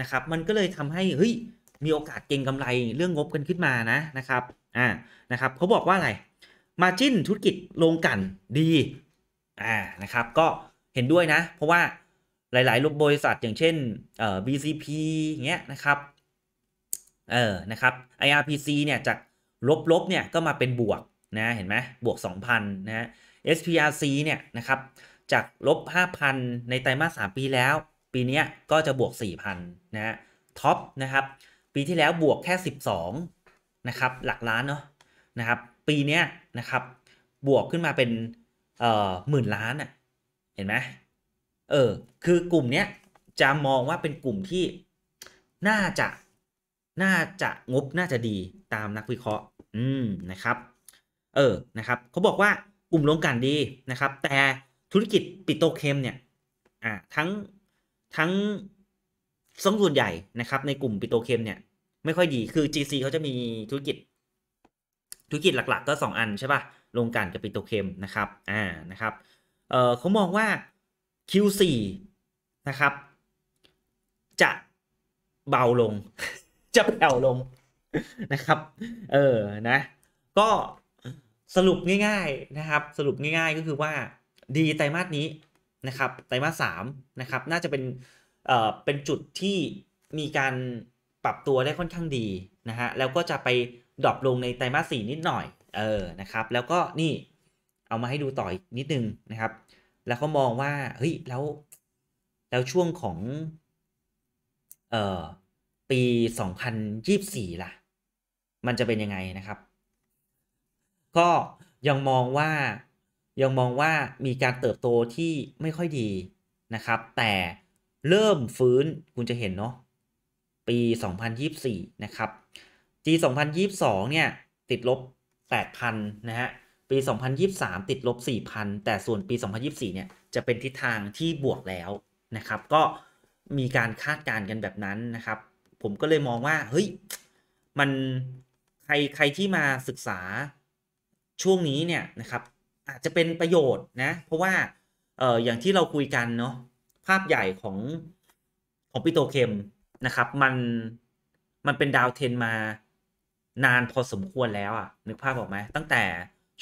Speaker 1: นะครับ มันก็เลยทำให้เฮ้ยมีโอกาสเก่งกำไรเรื่องงบกันขึ้นมานะนะครับอ่านะครับ เขาบอกว่าอะไรมาจิ้นธุรกิจลงกันดีอ่านะครับก็เห็นด้วยนะเพราะว่าหลายๆบริษัทอย่างเช่นเอ่อ BCP เงี้ยนะครับเออนะครับ IRPC เนี่ยจากลบลบเนี่ยก็มาเป็นบวกนะเห็นไหมบวก 2,000นะ SPRC เนี่ยนะครับจากลบ5,000 ในไตรมาส3ปีแล้ว ปีนี้ก็จะบวก 4,000 นะท็อปนะครับปีที่แล้วบวกแค่ 12 นะครับ หลักล้านเนาะนะครับ ปีนี้นะครับ บวกขึ้นมาเป็นเอ่อหมื่นล้านอะ่ะเห็นไหมเออ คือกลุ่มเนี้ยจะมองว่าเป็นกลุ่มที่น่าจะน่าจะงบน่าจะดีตามนักวิเคราะห์ อืมนะครับ เออนะครับ เขาบอกว่ากลุ่มลงกันดีนะครับ แต่ธุรกิจปิโตเคมเนี่ยอ่าทั้งทั้งส่วนใหญ่นะครับในกลุ่มปิโตเคมเนี่ยไม่ค่อยดีคือ GC เขาจะมีธุรกิจ ธุรกิจหลัก ๆ ก็ 2 อันใช่ปะ่ะ โรงการกับปิโตเคมนะครับ อ่า นะครับ เออเขามองว่า Q4 นะครับจะเบาลง จะแผ่วลงนะครับ เออ นะ ก็สรุปง่ายๆนะครับ สรุปง่ายๆ ก็คือว่าดีไตรมาสนี้นะครับ ไตรมาสสามนะครับน่าจะเป็น เอ่อ เป็นจุดที่มีการปรับตัวได้ค่อนข้างดี นะ ฮะ แล้วก็จะไปดรอปลงในไตรมาสสี่นิดหน่อย เออ นะครับ แล้วก็นี่เอามาให้ดูต่ออีก นิดนึง นะครับ แล้วเขามองว่า เฮ้ย แล้ว แล้วช่วงของ เอ่อ ปี2024ล่ะ มันจะเป็นยังไงนะครับ ก็ยังมองว่า ยังมองว่ามีการเติบโตที่ไม่ค่อยดีนะครับ แต่เริ่มฟื้นคุณจะเห็นเนาะปี2024นะครับ G 2022เนี่ยติดลบ8,000นะฮะ ปี 2023 ติดลบ4,000 แต่ส่วนปี 2024เนี่ยจะเป็นทิศทางที่บวกแล้ว นะ ครับ ก็มีการคาดการณ์กันแบบนั้น นะ ครับ ผมก็เลยมองว่า เฮ้ย มันใครใครที่มาศึกษาช่วงนี้ เนี่ย นะ ครับอาจจะเป็นประโยชน์นะ เพราะว่าเอออย่างที่เราคุยกันเนาะภาพใหญ่ของของปิโตเคมนะครับ มัน มันเป็นดาวเทนมานานพอสมควรแล้ว อ่ะ นึกภาพออกไหมตั้งแต่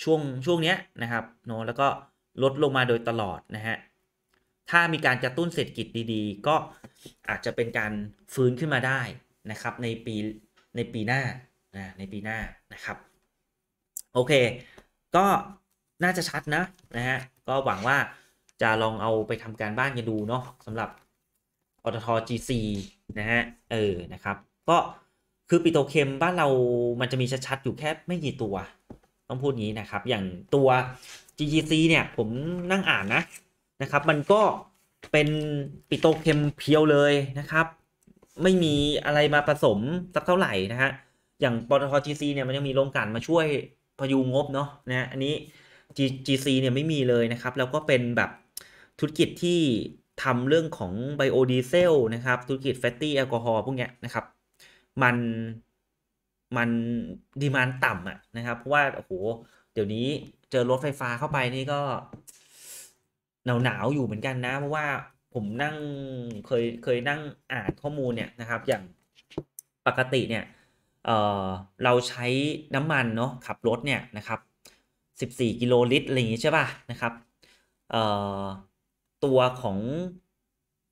Speaker 1: ช่วงช่วงเนี้ยนะครับเนาะแล้วก็ลดลงมาโดยตลอด นะฮะ ถ้ามีการกระตุ้นเศรษฐกิจดีๆ ก็อาจจะเป็นการฟื้นขึ้นมาได้นะครับ ใน ปี ในปีหน้านะในปีหน้านะครับ โอเค ก็น่าจะชัด นะ นะฮะก็หวังว่าจะลองเอาไปทำการบ้านกันดูเนาะสำหรับอทท GC นะฮะเออนะครับก็คือปิโตเคมบ้านเรามันจะมีชัดๆอยู่แค่ไม่กี่ตัว ต้องพูดงี้นะครับ อย่างตัว GGC เนี่ยผมนั่งอ่านนะนะครับมันก็เป็นปิโตเคมเพียวเลยนะครับ ไม่มีอะไรมาผสมสักเท่าไหร่นะฮะอย่างปตท GC เนี่ยมันยังมีโรงกาันมาช่วยพยุงงบเนาะนะอันนี้ GGC เนี่ยไม่มีเลยนะครับ แล้วก็เป็นแบบธุรกิจที่ทำเรื่องของไบโอดีเซลนะครับ ธุรกิจแฟตตี้แอลกอฮอล์พวกเนี้ยนะครับ มันมัน ดีมานต่ำอะนะครับ เพราะว่าโอ้โหเดี๋ยวนี้เจอรถไฟฟ้าเข้าไปนี่ก็หนาวหนาวอยู่เหมือนกันนะ เพราะว่าผมนั่งเคยเคยนั่งอ่านข้อมูลเนี่ยนะครับ อย่างปกติเนี่ยเเราใช้น้ำมันเนาะขับรถเนี่ยนะครับ14กิโลลิตรอะไรอย่างงี้ ใช่ป่ะ นะครับตัวของ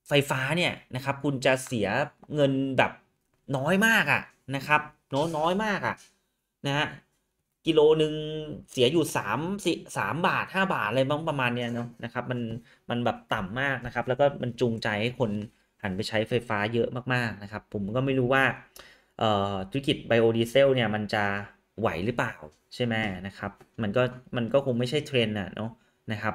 Speaker 1: ไฟฟ้าเนี่ยนะครับคุณจะเสียเงินแบบน้อยมากอะ่ะนะครับน้อยน้อยมากอะ่ะนะฮะกิโลหนึ่งเสียอยู่สามสิสามบาทห้าบาทอะไรบ้างประมาณเนี้ยเนาะนะครับมันมันแบบต่ำมากนะครับ แล้วก็มันจูงใจให้คนหันไปใช้ไฟฟ้าเยอะมากๆนะครับผมก็ไม่รู้ว่าธุรกิจไบโอดีเซลเนี่ยมันจะไหวหรือเปล่าใช่ไหมนะครับมันก็มันก็คงไม่ใช่เทรนด์อะเนาะนะครับ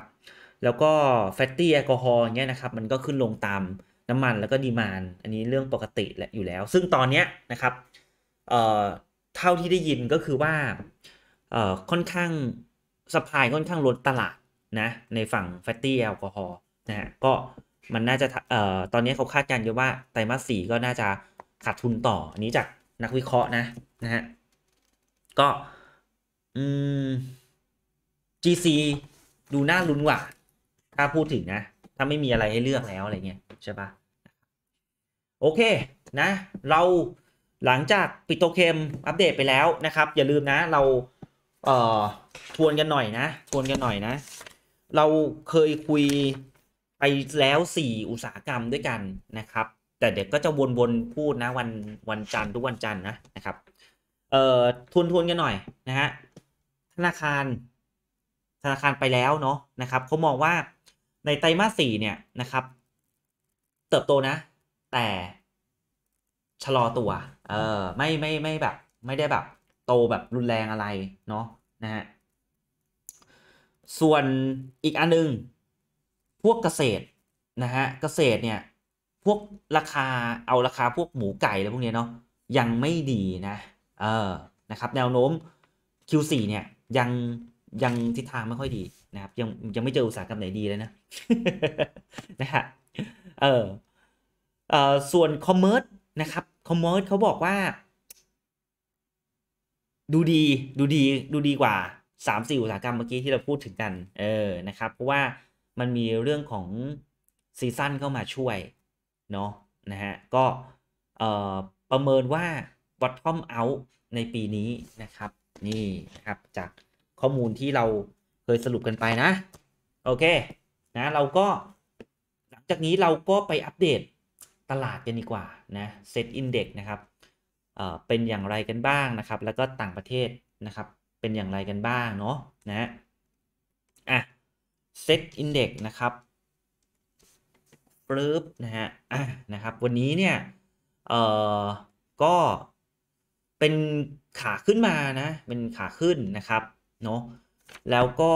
Speaker 1: แล้วก็แฟตตี้แอลกอฮอล์เนี้ยนะครับมันก็ขึ้นลงตามน้ำมันแล้วก็ดีมานอันนี้เรื่องปกติแหละอยู่แล้ว ซึ่งตอนเนี้ยนะครับเอ่อเท่าที่ได้ยินก็คือว่าเอ่อค่อนข้างสปายค่อนข้างลดตลาดนะในฝั่งแฟตตี้แอลกอฮอล์นะฮะก็มันน่าจะเอ่อตอนนี้เขาคาดการณ์ว่าไตรมาสสี่ก็น่าจะขาดทุนต่ออันนี้จากนักวิเคราะห์นะนะฮะก็อืม GC ดูน่าลุ้นกว่าถ้าพูดถึงนะ ถ้าไม่มีอะไรให้ เลือก แล้ว อะไร เงี้ย ใช่ปะโอเคนะ เราหลังจากปิโตเคมอัปเดตไปแล้วนะครับ อย่าลืมนะ เรา เอ่อทวนกันหน่อยนะ ทวนกันหน่อยนะ เราเคยคุยไปแล้ว4อุตสาหกรรมด้วยกันนะครับ แต่เด็กก็จะ วนๆพูดนะวันวันจันทร์ทุกวันจันทร์นะนะครับ เอ่อทวนทวนกันหน่อย นะฮะ ธนาคารธนาคารไปแล้วเนาะนะครับเขามองว่าในไตรมาสสี่เนี่ยนะครับ เติบโตนะ แต่ ชะลอตัวเออไม่ไม่ไม่แบบ ไม่ได้แบบโตแบบรุนแรงอะไรเนาะนะฮะส่วนอีกอันนึง พวกเกษตรนะฮะเกษตรเนี่ยพวกราคาเอาราคาพวกหมูไก่อะไรพวกนี้เนาะยังไม่ดีนะเออนะครับ แนวโน้ม Q4 เนี่ยยังยังทิศทางไม่ค่อยดีนะครับยังยังไม่เจออุตสาหกรรมไหนดีเลยนะนะฮะเออเออส่วนคอมเมอร์สนะครับคอมเมอร์สเขาบอกว่า ดูดีดูดีดูดีกว่าสามสี่อุตสาหกรรมเมื่อกี้ที่เราพูดถึงกัน เออนะครับเพราะว่ามันมีเรื่องของ ซีซั่นเข้ามาช่วยเนาะนะฮะก็เออประเมินว่า bottom out ในปีนี้นะครับนี่นะ ครับ จากข้อมูลที่เรายสรุปกันไปนะโอเคนะ เราก็หลังจากนี้เราก็ไปอัปเดตตลาดกันดีกว่านะเซตอินเด็กนะครับเอ่อเป็นอย่างไรกันบ้างนะครับ แล้วก็ต่างประเทศนะครับเป็นอย่างไรกันบ้าง เนาะนะอ่ะเซตอินเด็กนะครับปึ๊บนะฮะ อ่ะนะครับวันนี้เนี่ย เอ่อก็เป็นขาขึ้นมานะเป็นขาขึ้นนะครับเนาะแล้วก็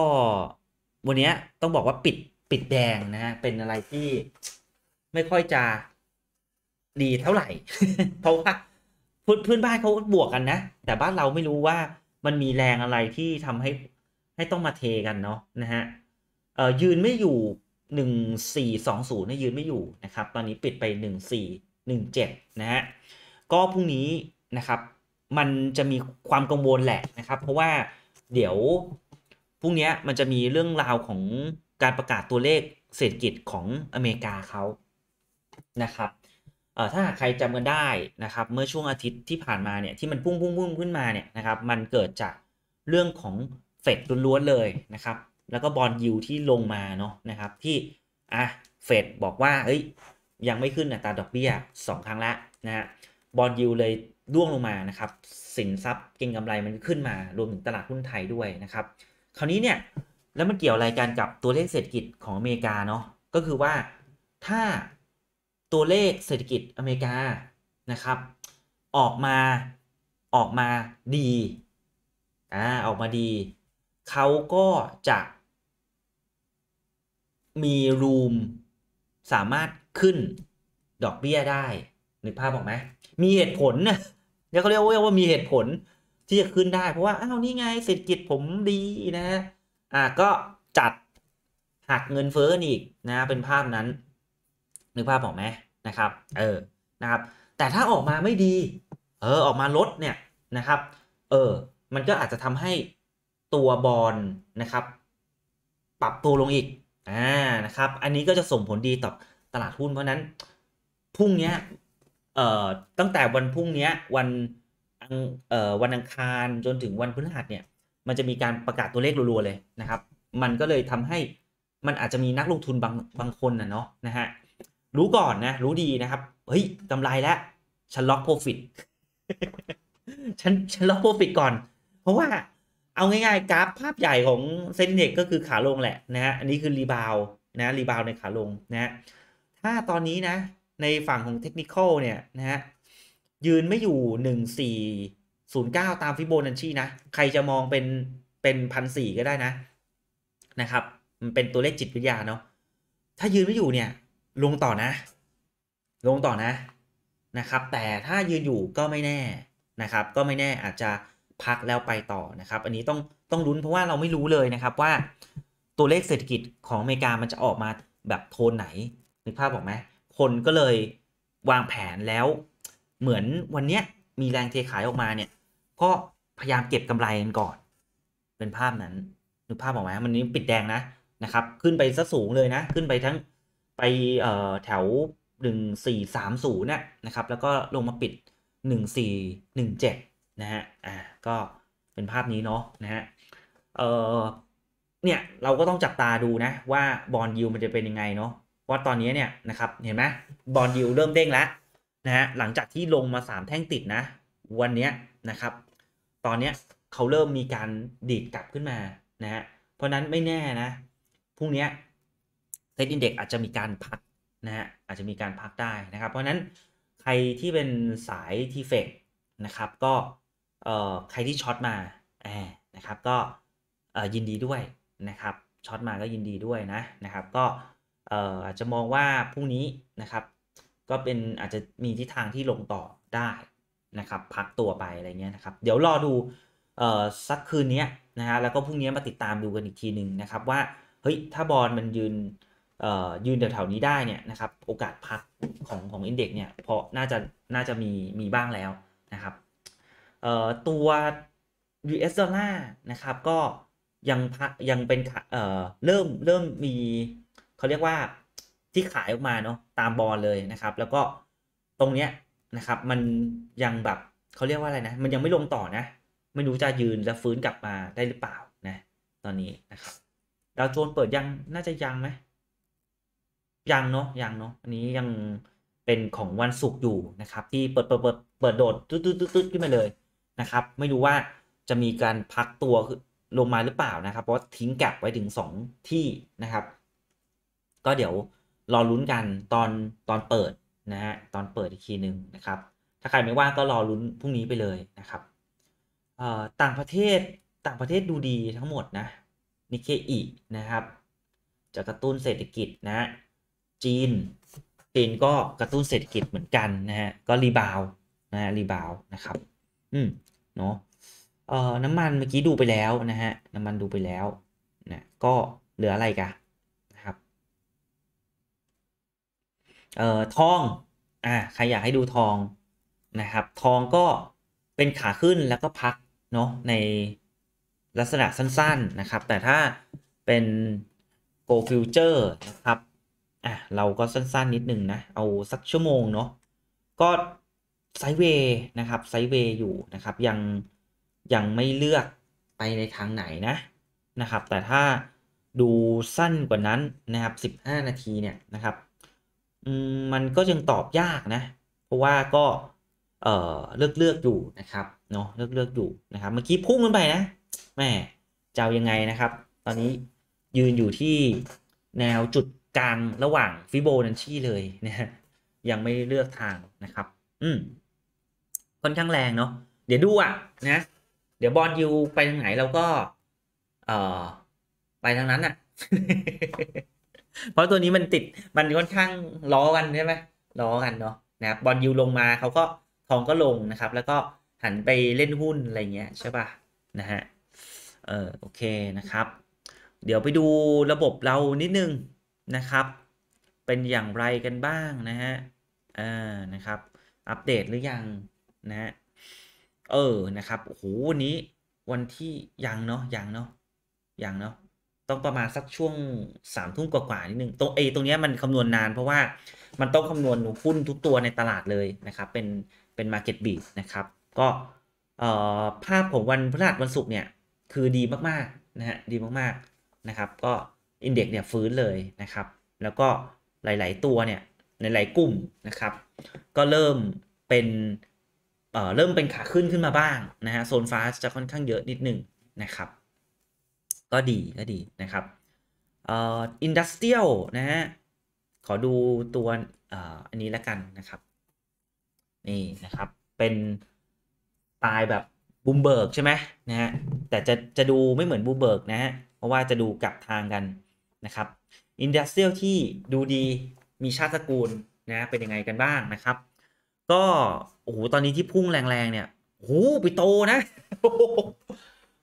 Speaker 1: วันนี้ต้องบอกว่าปิดปิดแดงนะฮะเป็นอะไรที่ไม่ค่อยจะดีเท่าไหร่เพราะว่าเพื่อนบ้านเขาบวกกันนะ แต่บ้านเราไม่รู้ว่ามันมีแรงอะไรที่ทำให้ให้ต้องมาเทกันเนาะนะฮะ เออยืนไม่อยู่หนึ่งสี่สองศูนย์ยืนไม่อยู่นะครับ ตอนนี้ปิดไปหนึ่งสี่หนึ่งเจ็ดนะฮะก็พรุ่งนี้นะครับ มันจะมีความกังวลแหละนะครับ เพราะว่าเดี๋ยวพรุ่งนี้มันจะมีเรื่องราวของการประกาศตัวเลขเศรษฐกิจของอเมริกาเขานะครับถ้าหากใครจำกันได้นะครับ เมื่อช่วงอาทิตย์ที่ผ่านมาเนี่ยที่มันพุ่งพุ่งพุ่งขึ้นมาเนี่ยนะครับ มันเกิดจากเรื่องของเฟดล้วนๆเลยนะครับ แล้วก็บอลยูที่ลงมาเนาะนะครับที่อ่ะเฟดบอกว่าเอ้ยยังไม่ขึ้นอัตราดอกเบี้ยสองครั้งละนะฮะบอลยูเลยร่วงลงมานะครับ สินทรัพย์เก็งกำไรมันขึ้นมา รวมถึงตลาดหุ้นไทยด้วยนะครับคราวนี้เนี่ยแล้วมันเกี่ยวอะไรกันกับตัวเลขเศรษฐกิจของอเมริกาเนาะก็คือว่าถ้าตัวเลขเศรษฐกิจอเมริกานะครับ ออกมาออกมาดีอ่าออกมาดี เขาก็จะมีรูมสามารถขึ้นดอกเบี้ยได้นึกภาพออกไหมมีเหตุผลนะเนี่ยเขาเรียกว่ามีเหตุผลที่จะขึ้นได้เพราะว่าอ้าวนี่ไงเศรษฐกิจผมดีนะอ่าก็จัดหักเงินเฟ้ออีกนะ เป็นภาพนั้น นึกภาพออกไหมนะครับ เออนะครับแต่ถ้าออกมาไม่ดีเออออกมาลดเนี่ยนะครับ เออมันก็อาจจะทำให้ตัวบอลนะครับ ปรับตัวลงอีกอ่านะครับ อันนี้ก็จะส่งผลดีต่อตลาดหุ้นเพราะนั้นพรุ่งนี้เอ่อตั้งแต่วันพรุ่งนี้วันเอ่อวันอังคารจนถึงวันพฤหัสเนี่ย มันจะมีการประกาศตัวเลขรัวๆเลยนะครับ มันก็เลยทำให้มันอาจจะมีนัก ลง ทุนบางบางคนนะเนาะนะ ฮะ รู้ก่อนนะ รู้ดีนะครับ เฮ้ยกำไรแล้วฉัน ล็อกโปรฟิตฉันฉันล็อกโปรฟิตก่อน เพราะว่า เอาง่าย ๆ กราฟ ภาพใหญ่ของเซ็นเด็กก็คือขาลงแหละ นะฮะอันนี้คือรีบาวนะรีบาวในขาลงนะฮะถ้าตอนนี้นะ ในฝั่งของเทคนิคอลเนี่ยนะฮะยืนไม่อยู่หนึ่งสี่ศูนย์เก้าตามฟิโบนัชชีนะ ใครจะมองเป็นเป็นพันสี่ก็ได้นะนะครับ มันเป็นตัวเลขจิตวิทยาเนาะ ถ้ายืนไม่อยู่เนี่ย ลงต่อนะ ลงต่อนะนะครับ แต่ถ้ายืนอยู่ก็ไม่แน่นะครับ ก็ไม่แน่อาจจะพักแล้วไปต่อนะครับ อันนี้ต้องต้องลุ้นเพราะว่าเราไม่รู้เลยนะครับว่าตัวเลขเศรษฐกิจของอเมริกามันจะออกมาแบบโทนไหนนึกภาพออกไหมคนก็เลยวางแผนแล้วเหมือนวันเนี้ยมีแรงเทขายออกมาเนี่ยก็พยายามเก็บกำไรกันก่อน เป็นภาพนั้นนึกภาพออกไหมมันนี้ปิดแดงนะนะครับขึ้นไปซะสูงเลยนะขึ้นไปทั้งไปเอ่อแถวหนึ่งสี่สามศูนย์นะครับ แล้วก็ลงมาปิดหนึ่งสี่หนึ่งเจ็ดนะฮะอ่าก็เป็นภาพนี้เนาะนะฮะเออเนี่ยเราก็ต้องจับตาดูนะว่าบอลยูมันจะเป็นยังไงเนาะว่าตอนนี้เนี่ยนะครับเห็นไหมบอลยูเริ่มเด้งแล้วนะฮะหลังจากที่ลงมา 3 แท่งติดนะ วันนี้นะครับ ตอนนี้เขาเริ่มมีการดีดกลับขึ้นมานะฮะเพราะนั้นไม่แน่นะพรุ่งนี้เซตอินเด็กอาจจะมีการพักนะฮะอาจจะมีการพักได้นะครับ เพราะนั้นใครที่เป็นสายทีเฟกนะครับก็เอ่อใครที่ช็อตมาแอนะครับ ก็เอ่อยินดีด้วยนะครับช็อตมาก็ยินดีด้วยนะนะครับ ก็เอ่ออาจจะมองว่าพรุ่งนี้นะครับก็เป็นอาจจะมีทิศทางที่ลงต่อได้นะครับพักตัวไปอะไรเงี้ยนะครับเดี๋ยวรอดูเอ่อสักคืนนี้นะฮะแล้วก็พรุ่งนี้มาติดตามดูกันอีกทีหนึ่งนะครับว่าเฮ้ยถ้าบอลมันยืนเอ่อยืนแถวๆนี้ได้เนี่ยนะครับ โอกาสพักของของอินเด็กเนี่ยพอน่าจะน่าจะมีมีบ้างแล้วนะครับเอ่อตัว US ดอลลาร์นะครับก็ยังพักยังเป็นเอ่อเริ่มเริ่มมีเขาเรียกว่าที่ขายออกมาเนาะตามบอลเลยนะครับ แล้วก็ตรงเนี้ยนะครับ มันยังแบบเขาเรียกว่าอะไรนะมันยังไม่ลงต่อนะ ไม่รู้จะยืนจะฟื้นกลับมาได้หรือเปล่านะ ตอนนี้นะครับดาวโจนเปิดยังน่าจะยังไหมยังเนาะยังเนาะอันนี้ยังเป็นของวันศุกร์อยู่นะครับ ที่เปิดเปิดเปิดเปิดโดดตึ๊ดตืดตดขึ้นมาเลยนะครับ ไม่รู้ว่าจะมีการพักตัวลงมาหรือเปล่านะครับ เพราะทิ้งแกลบไว้ถึงสองที่นะครับ ก็เดี๋ยวรอลุ้นกันตอนตอนเปิดนะฮะตอนเปิดอีกทีหนึ่งนะครับ ถ้าใครไม่ว่างก็ รอลุ้นพรุ่งนี้ไปเลยนะครับต่างประเทศต่างประเทศดูดีทั้งหมดนะนิเคอีนะครับจะกระตุ้นเศรษฐกิจนะ จีนจีน ก็กระตุ้นเศรษฐกิจเหมือนกันนะฮะก็รีบาวนะฮะรีบาวนะครับอืมเนาะเอ่อน้ำมันเมื่อกี้ดูไปแล้วนะฮะน้ำมันดูไปแล้วนะก็เหลืออะไรกันเอ่อทองอ่าใคร อยากให้ดูทองนะครับ ทองก็เป็นขาขึ้นแล้วก็พัก เนาะในลักษณะสั้น ๆนะครับ แต่ถ้าเป็นโกฟิวเจอร์นะครับอ่ะเราก็สั้นๆ นิดนึงนะ เอาสักชั่วโมงเนาะ ก็ไซเวย์นะครับ ไซเวย์อยู่นะครับ ยัง ยังไม่เลือกไปในทางไหนนะนะครับ แต่ถ้าดูสั้นกว่านั้นนะครับ 15 นาทีเนี่ยนะครับมันก็จึงตอบยากนะ เพราะว่าก็ เออเลือกเลือกอยู่นะครับ เนาะเลือกเลือกอยู่นะครับเมื่อกี้พุ่งขึ้นไปนะแม่จะายังไงนะครับ ตอนนี้ยืนอยู่ที่ แนวจุดกลางระหว่างฟิโบนัชชีเลยนะยังไม่เลือกทางนะครับ อืมค่อนข้างแรงเนาะเดี๋ยวดูอ่ะนะ เดี๋ยวบอลยูไปทางไหนเราก็เออไปทางนั้นอ่ะเพราะตัวนี้มันติด มันค่อนข้างล้อกันใช่ไหมล้อกันเนาะนะครับบอลยูลงมาเขาก็ทองก็ลงนะครับ แล้วก็หันไปเล่นหุ้น อะไรเงี้ยใช่ป่ะนะฮะเออโอเคนะครับ เดี๋ยวไปดูระบบเรานิดนึงนะครับ เป็นอย่างไรกันบ้างนะฮะเออนะครับ อัปเดตหรือยังนะฮะเออนะครับโอ้โหวันนี้วันที่ยังเนาะยังเนาะยังเนาะต้องประมาณสักช่วงสามทุ่มกว่าๆนิดนึงตรงเอตรงนี้มันคำนวณนาน เพราะว่ามันต้องคำนวณหุ้นทุกตัวในตลาดเลยนะครับ เป็นเป็น Market b e a t นะครับก็ภาพของวันพฤหัสวันศุกร์เนี่ยคือดีมากๆนะฮะดีมากๆนะครับ ก็อินเด็กเนี่ยฟื้นเลยนะครับ แล้วก็หลาย ๆตัวเนี่ยในหลายกลุ่มนะครับ ก็เริ่มเป็นเเริ่มเป็นขาขึ้นขึ้นมาบ้างนะฮะโซนฟ้าจะค่อนข้างเยอะนิดหนึ่งนะครับก็ดีก็ดีนะครับ เอ่ออินดัสเทรียลนะฮะขอดูตัวอ่อันนี้แล้วกันนะครับนี่นะครับเป็นตายแบบบูมเบิร์กใช่ไหมนะฮะแต่จะจะดูไม่เหมือนบูมเบิร์กนะฮะเพราะว่าจะดูกลับทางกันนะครับอินดัสเทรียลที่ดูดีมีชาติสกูลนะเป็นยังไงกันบ้างนะครับ ก็โอ้โหตอนนี้ที่พุ่งแรงๆเนี่ยโอ้โหไปโตนะ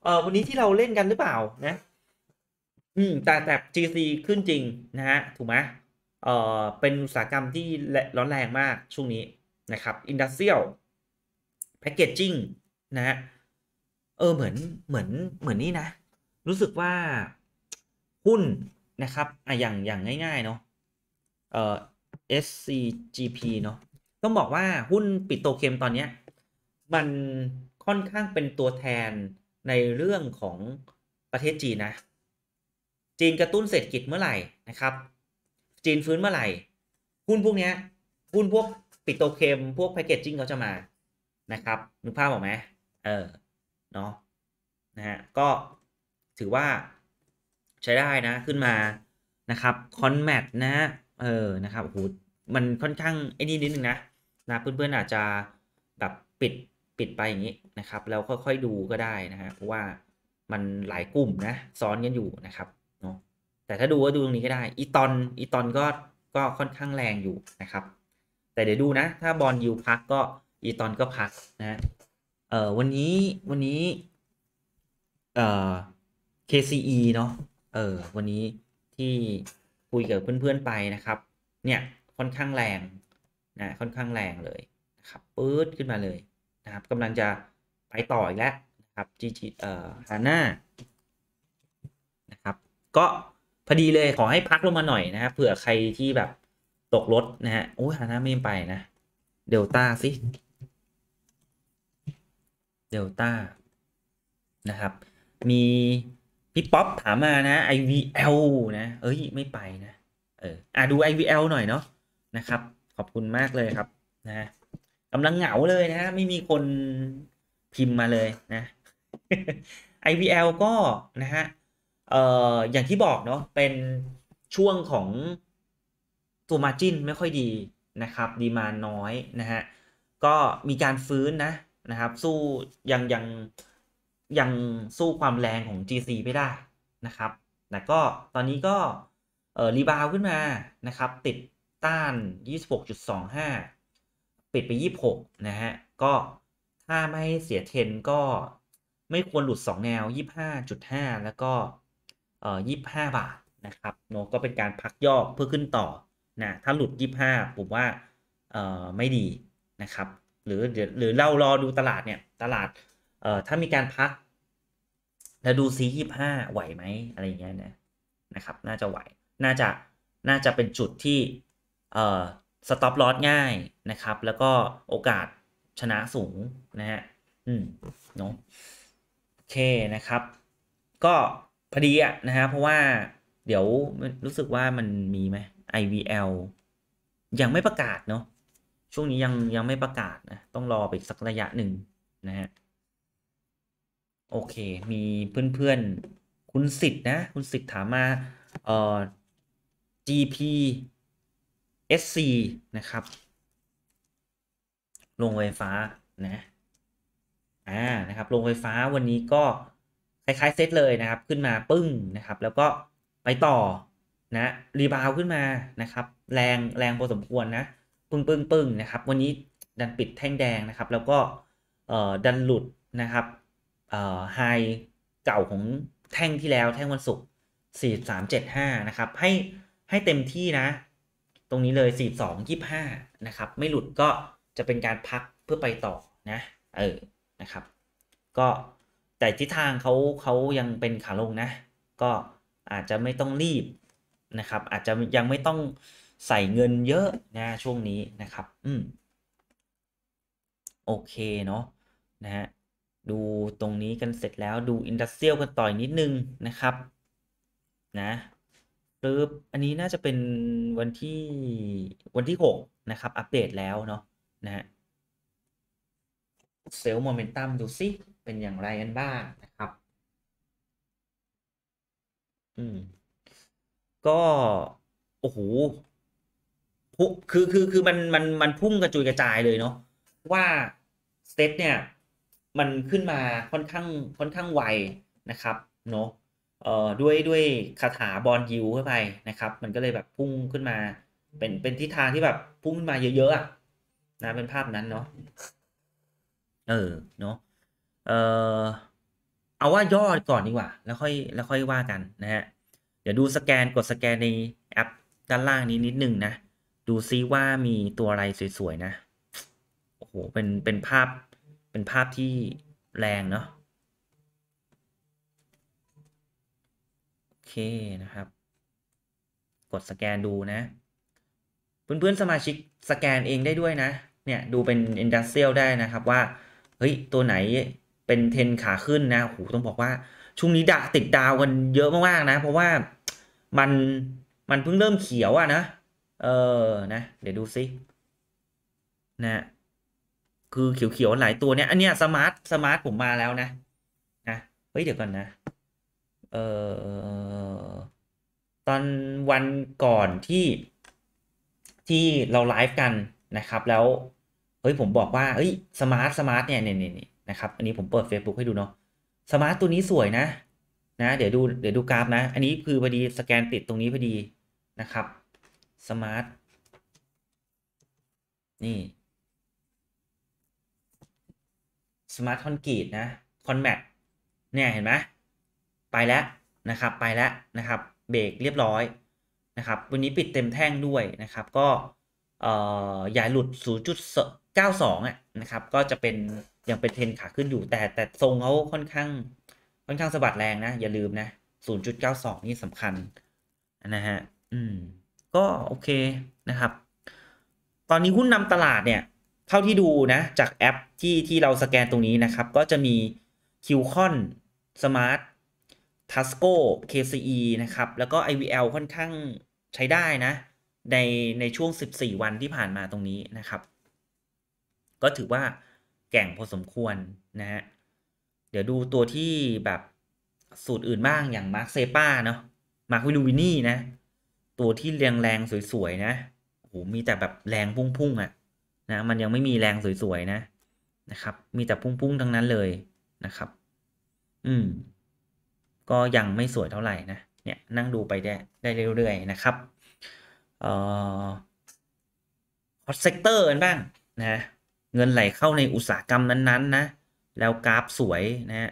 Speaker 1: เออวันนี้ที่เราเล่นกันหรือเปล่านะอืมแต่แต่ GC ขึ้นจริงนะฮะ ถูกไหมเออเป็นอุตสาหกรรมที่ร้อนแรงมาก ช่วงนี้นะครับอินดัสเซียลแพคเกจจิ้งนะฮะเออเหมือนเหมือนเหมือนนี่นะ รู้สึกว่าหุ้นนะครับอ่ะอย่างอย่างง่าย ๆเนาะเอ่อ SCGP เนาะต้องบอกว่าหุ้นปิโตเคมตอนเนี้ยมันค่อนข้างเป็นตัวแทนในเรื่องของประเทศจีนนะ จีนกระตุ้นเศรษฐกิจเมื่อไหร่นะครับ จีนฟื้นเมื่อไหร่หุ้นพวกนี้หุ้นพวกปิโตเคมพวกแพคเกจจิ้งเขาจะมานะครับ นึกภาพออกไหมเออ เนาะนะฮะ ก็ถือว่า ใช้ได้นะขึ้นมานะครับ คอนแมทนะเออ นะครับโอ้โหมันค่อนข้าง ไอ้นี่นิดนึงนะ นะเพื่อนๆ อาจจะ แบบ ปิดปิดไปอย่างนี้นะครับ แล้วค่อยๆดูก็ได้นะฮะเพราะว่ามันหลายกลุ่มนะซ้อนกันอยู่นะครับเนาะ แต่ถ้าดูก็ดูตรงนี้ก็ได้ อีตอนอีตอนก็ ก็ค่อนข้างแรงอยู่นะครับ แต่เดี๋ยวดูนะ ถ้าบอลยูพักก็อีตอนก็พักนะเออวันนี้วันนี้ เอ่อ KCE เนาะ เออวันนี้ที่คุยกับเพื่อนๆไปนะครับ เนี่ยค่อนข้างแรงนะค่อนข้างแรงเลยนะครับปื๊ดขึ้นมาเลยนะครับกำลังจะไปต่ออีกแล้วนะครับจีเอ่อฮาน่านะครับ ก็ พอดีเลยขอให้พักลงมาหน่อยนะครับเผื่อใครที่แบบตก รถ นะฮะโอ้ยฮาน่าไม่ไปนะเดลต้าสิเดลต้านะครับ มีพี่ป๊อป ถามมานะ IVL นะ เอ้ยไม่ไปนะ เออ อ่ะ ดู IVL หน่อยเนาะนะครับ ขอบคุณมากเลยครับนะกำลังเหงาเลยนะไม่มีคนพิมพ์มาเลยนะ IPL ก็นะฮะเอ่ออย่างที่บอกเนาะเป็นช่วงของตัวมาจินไม่ค่อยดีนะครับ ดีมาน้อยนะฮะ ก็มีการฟื้นนะนะครับ สู้ยังยังยังสู้ความแรงของ GC ไม่ได้นะครับแต่ก็ตอนนี้ก็เออรีบาวขึ้นมานะครับ ติดต้าน 26.25ปิดไป 26 นะฮะ ก็ ถ้าไม่เสียเทนก็ไม่ควรหลุด 2 แนว 25.5 แล้วก็เอ่อ25 บาทนะครับโนก็เป็นการพักย่อเพื่อขึ้นต่อ นะ ถ้าหลุด 25 ผมว่าเอ่อไม่ดีนะครับ หรือหรือเรารอดูตลาดเนี่ย ตลาดเอ่อถ้ามีการพัก แล้วดูซี 25 ไหวไหมอะไรอย่างเงี้ยนะนะครับ น่าจะไหว น่าจะ น่าจะเป็นจุดที่เอ่อสต็อปลอสง่ายนะครับ แล้วก็โอกาสชนะสูงนะฮะ อืมเนาะโอเคนะครับ ก็พอดีอะนะฮะ เพราะว่าเดี๋ยวรู้สึกว่ามันมีไหม IVL ยังไม่ประกาศเนาะช่วงนี้ยังยังไม่ประกาศนะ ต้องรอไปสักระยะหนึ่งนะฮะ โอเคมีเพื่อนๆ คุณสิทธิ์นะคุณสิทธิ์ถามมา เอ่อ GP SC นะครับโรงไฟฟ้านะอ่านะครับโรงไฟฟ้าวันนี้ก็คล้ายๆ เซตเลยนะครับ ขึ้นมา ปึ้งนะครับแล้วก็ไปต่อนะรีบาวขึ้นมานะครับ แรงแรงพอสมควรนะ ปึ้งปึ้งปึ้งนะครับ วันนี้ดันปิดแท่งแดงนะครับ แล้วก็เอ่อดันหลุดนะครับเอ่อไฮเก่าของแท่งที่แล้วแท่งวันศุกร์4375นะครับให้ให้เต็มที่นะตรงนี้เลย 42 25นะครับ ไม่หลุดก็จะเป็นการพักเพื่อไปต่อนะ เออ นะครับ ก็แต่ทิศทางเขาเขายังเป็นขาลงนะ ก็อาจจะไม่ต้องรีบนะครับ อาจจะยังไม่ต้องใส่เงินเยอะนะช่วงนี้นะครับ อืมโอเคเนาะ นะฮะ ดูตรงนี้กันเสร็จแล้วดูอินดัสเซียลกันต่อยนิดนึงนะครับ นะปึ๊บอันนี้น่าจะเป็นวันที่ วันที่หกนะครับ อัปเดตแล้วเนาะนะฮะเซลล์โมเมนตัมดูซิเป็นอย่างไรกันบ้างนะครับ อืม ก็โอ้โหพุคือคือคือมันมันมันพุ่งกระจุยกระจายเลยเนาะว่าสเตตเนี่ย มันขึ้นมาค่อนข้าง ค่อนข้างไวนะครับ เนาะเอ่อด้วยด้วยคาถาบอลยิวเข้าไปนะครับ มันก็เลยแบบพุ่งขึ้นมา เป็นเป็นทิศทางที่แบบพุ่งขึ้นมาเยอะ ๆอะนะเป็นภาพนั้นเนาะเออเนาะเออเอาว่ายอดก่อนดีกว่าแล้วค่อย แล้วค่อยว่ากันนะฮะ เดี๋ยวดูสแกนกดสแกนในแอปด้านล่างนี้นิดนึงนะ ดูซิว่ามีตัวอะไรสวยๆนะโอ้โหเป็นเป็นภาพ เป็นภาพที่แรงเนาะเคนะครับ กดสแกนดูนะ เพื่อนๆ สมาชิกสแกนเองได้ด้วยนะ เนี่ยดูเป็นอินดัสเซียลได้นะครับว่า เฮ้ยตัวไหนเป็นเทนขาขึ้นนะ โหต้องบอกว่าช่วงนี้ดักติดดาวกันเยอะมากๆนะ เพราะว่ามันมันเพิ่งเริ่มเขียวอะนะ เออนะเดี๋ยวดูซินะ คือเขียวๆหลายตัวเนี่ยอันเนี้ยสมาร์ทสมาร์ทผมมาแล้วนะนะเฮ้ยเดี๋ยวก่อนนะ เออตอนวันก่อนที่ที่เรา ไลฟ์กันนะครับ แล้ว เฮ้ยผมบอกว่าเฮ้ยสมาร์ทสมาร์ทเนี่ยเนี่ยเนี่ยนะครับ อันนี้ผมเปิด Facebook ให้ดูเนาะ สมาร์ทตัวนี้สวยนะ นะ เดี๋ยวดู เดี๋ยวดูกราฟ นะ อันนี้คือพอดีสแกนติดตรงนี้พอดีนะครับสมาร์ท นี่สมาร์ทคอนกรีตนะคอนแมทเนี่ยเห็นไหมไปแล้วนะครับ ไปแล้วนะครับเบรกเรียบร้อยนะครับ วันนี้ปิดเต็มแท่งด้วยนะครับ ก็อย่าหลุด 0.92อ่ะนะครับ ก็จะเป็นยังเป็นเทนขาขึ้นอยู่ แต่แต่ทรงเขาค่อนข้างค่อนข้างสะบัดแรงนะอย่าลืมนะ0.92 นี่สำคัญนะฮะอืมก็โอเคนะครับ ตอนนี้หุ้นนำตลาด เนี่ยเท่าที่ดูนะจากแอปที่ที่เราสแกนตรงนี้นะครับ ก็จะมีคิวคอนสมาร์ททัสโก้ KCE นะครับ แล้วก็ IVL ค่อนข้างใช้ได้นะ ในในช่วง 14 วันที่ผ่านมาตรงนี้นะครับ ก็ถือว่าแก่งพอสมควรนะฮะ เดี๋ยวดูตัวที่แบบสูตรอื่นบ้างอย่างมาร์คเซป้าเนาะมาร์ควิลูวินี่นะ ตัวที่แรงแรงสวย ๆ นะโหมีแต่แบบแรงพุ่ง ๆอะ่ะนะมันยังไม่มีแรงสวย ๆ นะ นะครับ มีแต่พุ่งๆทั้งนั้นเลยนะครับ อืมก็ยังไม่สวยเท่าไหร่นะ เนี่ย นั่งดูไปได้ได้เรื่อยๆนะครับ เอ่อฮอตเซกเตอร์กันบ้าง นะ เงินไหลเข้าในอุตสาหกรรมนั้นๆนะ แล้วกราฟสวย นะฮะ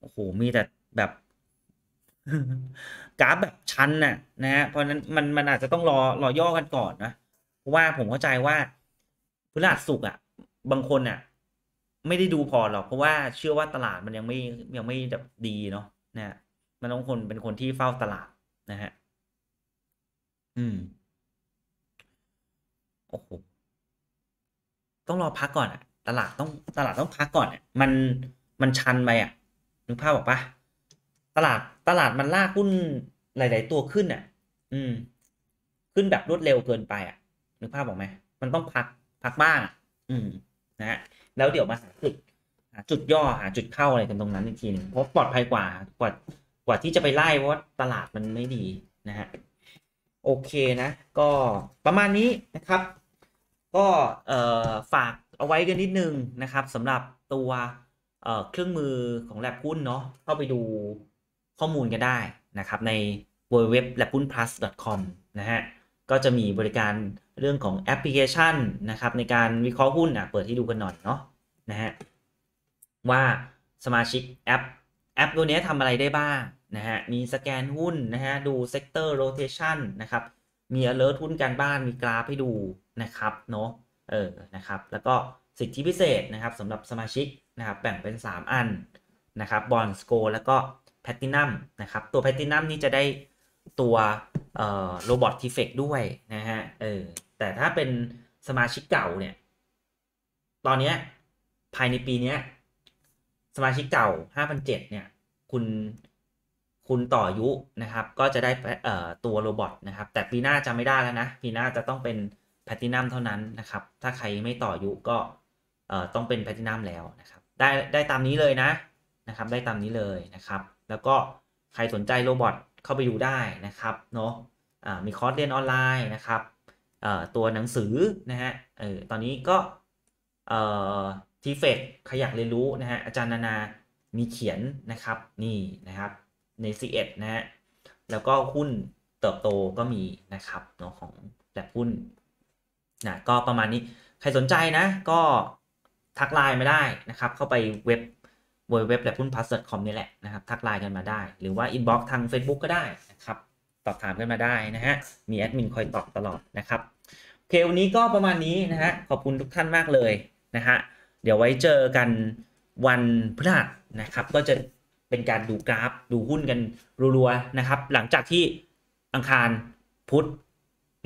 Speaker 1: โอ้โห มีแต่แบบ กราฟแบบชันน่ะนะฮะ เพราะนั้นมันมันอาจจะต้องรอรอย่อกันก่อนนะ เพราะว่าผมเข้าใจว่าพฤหัสสุกอ่ะ บางคนอ่ะไม่ได้ดูพอหรอก เพราะว่าเชื่อว่าตลาดมันยังไม่ยังไม่แบบดีเนาะนะมันต้องคนเป็นคนที่เฝ้าตลาดนะฮะอืมโอ้โหต้องรอพักก่อนอะตลาดต้องตลาดต้องพักก่อนอะมัน มันชันไปอะนึกภาพออกปะตลาดตลาดมันลากหุ้นหลาย ๆ ตัวขึ้นอะอืม ขึ้นแบบรวดเร็วเกินไปอะนึกภาพออกไหมมันต้องพักพักบ้าง อืม นะฮะแล้วเดี๋ยวมาสาจิตหาจุดย่อหาจุดเข้าอะไรกันตรงนั้นอีกทีนึงเพราะปลอดภัยกว่ากว่ากว่าที่จะไปไล่ว่าตลาดมันไม่ดีนะฮะ โอเคนะก็ประมาณนี้นะครับ ก็ฝากเอาไว้กันนิดนึงนะครับสำหรับตัวเครื่องมือของแลบหุ้นเนาะเข้าไปดูข้อมูลกันได้นะครับใน w w w l a b u n p l u s c o m นะฮะก็จะมีบริการเรื่องของแอปพลิเคชันนะครับ ในการวิเคราะห์หุ้นอ่ะเปิดให้ดูกันหน่อยเนาะนะฮะว่าสมาชิกแอป แอปตัวนี้ทำอะไรได้บ้าง นะฮะ มีสแกนหุ้น นะฮะ ดู เซกเตอร์ โรเทชันนะครับ มีเลอร์หุ้นการบ้านมีกราฟให้ดูนะครับ เนาะเออ นะครับ แล้วก็ สิทธิพิเศษนะครับสำหรับสมาชิกนะครับแบ่งเป็น 3 อัน นะครับ บอลสโกแล้วก็แพตตินัมนะครับ ตัวแพตตินัมนี่จะได้ตัวโรบอททีเฟกด้วยนะฮะเออแต่ถ้าเป็นสมาชิกเก่าเนี่ยตอนนี้ภายในปีนี้สมาชิกเก่า5,007เนี่ย คุณ คุณต่อยุ นะครับ ก็จะได้ตัวโรบอท นะครับ แต่ปีหน้าจะไม่ได้แล้วนะ ปีหน้าจะต้องเป็นแพลตินัมเท่านั้นนะครับ ถ้าใครไม่ต่อยุ ก็ต้องเป็นแพลตินัมแล้วนะครับ ได้ ได้ตามนี้เลยนะ นะครับ ได้ตามนี้เลยนะครับ แล้วก็ใครสนใจโรบอท เข้าไปดูได้นะครับ เนาะมีคอร์สเรียนออนไลน์นะครับ ตัวหนังสือ นะฮะตอนนี้ก็ทีเฟกขยักเรียนรู้นะฮะ อาจารย์นานา มีเขียนนะครับ นี่นะครับ ใน C1 นะฮะ แล้วก็หุ้นเติบโตก็มีนะครับเนาะของแบบหุ้นนะก็ประมาณนี้ ใครสนใจนะ ก็ทักไลน์มาได้นะครับ เข้าไปเว็บเว็บเว็บแบบหุ้นพาสเซดคอมนี่แหละนะครับ ทักไลน์กันมาได้ หรือว่าอินบ็อกซ์ทาง Facebook ก็ได้นะครับ ตอบถามกันมาได้นะฮะ มีแอดมินคอยตอบตลอดนะครับโอเควันนี้ก็ประมาณนี้นะฮะ ขอบคุณทุกท่านมากเลยนะฮะเดี๋ยวไว้เจอกันวันพฤหัสนะครับ ก็จะเป็นการดูกราฟดูหุ้นกันรัวๆนะครับ หลังจากที่อังคารพุธ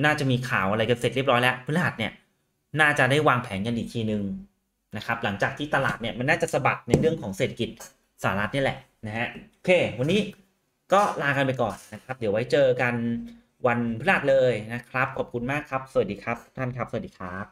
Speaker 1: น่าจะมีข่าวอะไรกันเสร็จเรียบร้อยแล้วพฤหัสเนี่ย น่าจะได้วางแผนกันอีกทีนึงนะครับ หลังจากที่ตลาดเนี่ยมันน่าจะสะบัดในเรื่องของเศรษฐกิจสหรัฐนี่แหละนะฮะโอเค วันนี้ก็ลากันไปก่อนนะครับ เดี๋ยวไว้เจอกันวันพฤหัสเลยนะครับขอบคุณมากครับ สวัสดีครับท่านครับ สวัสดีครับ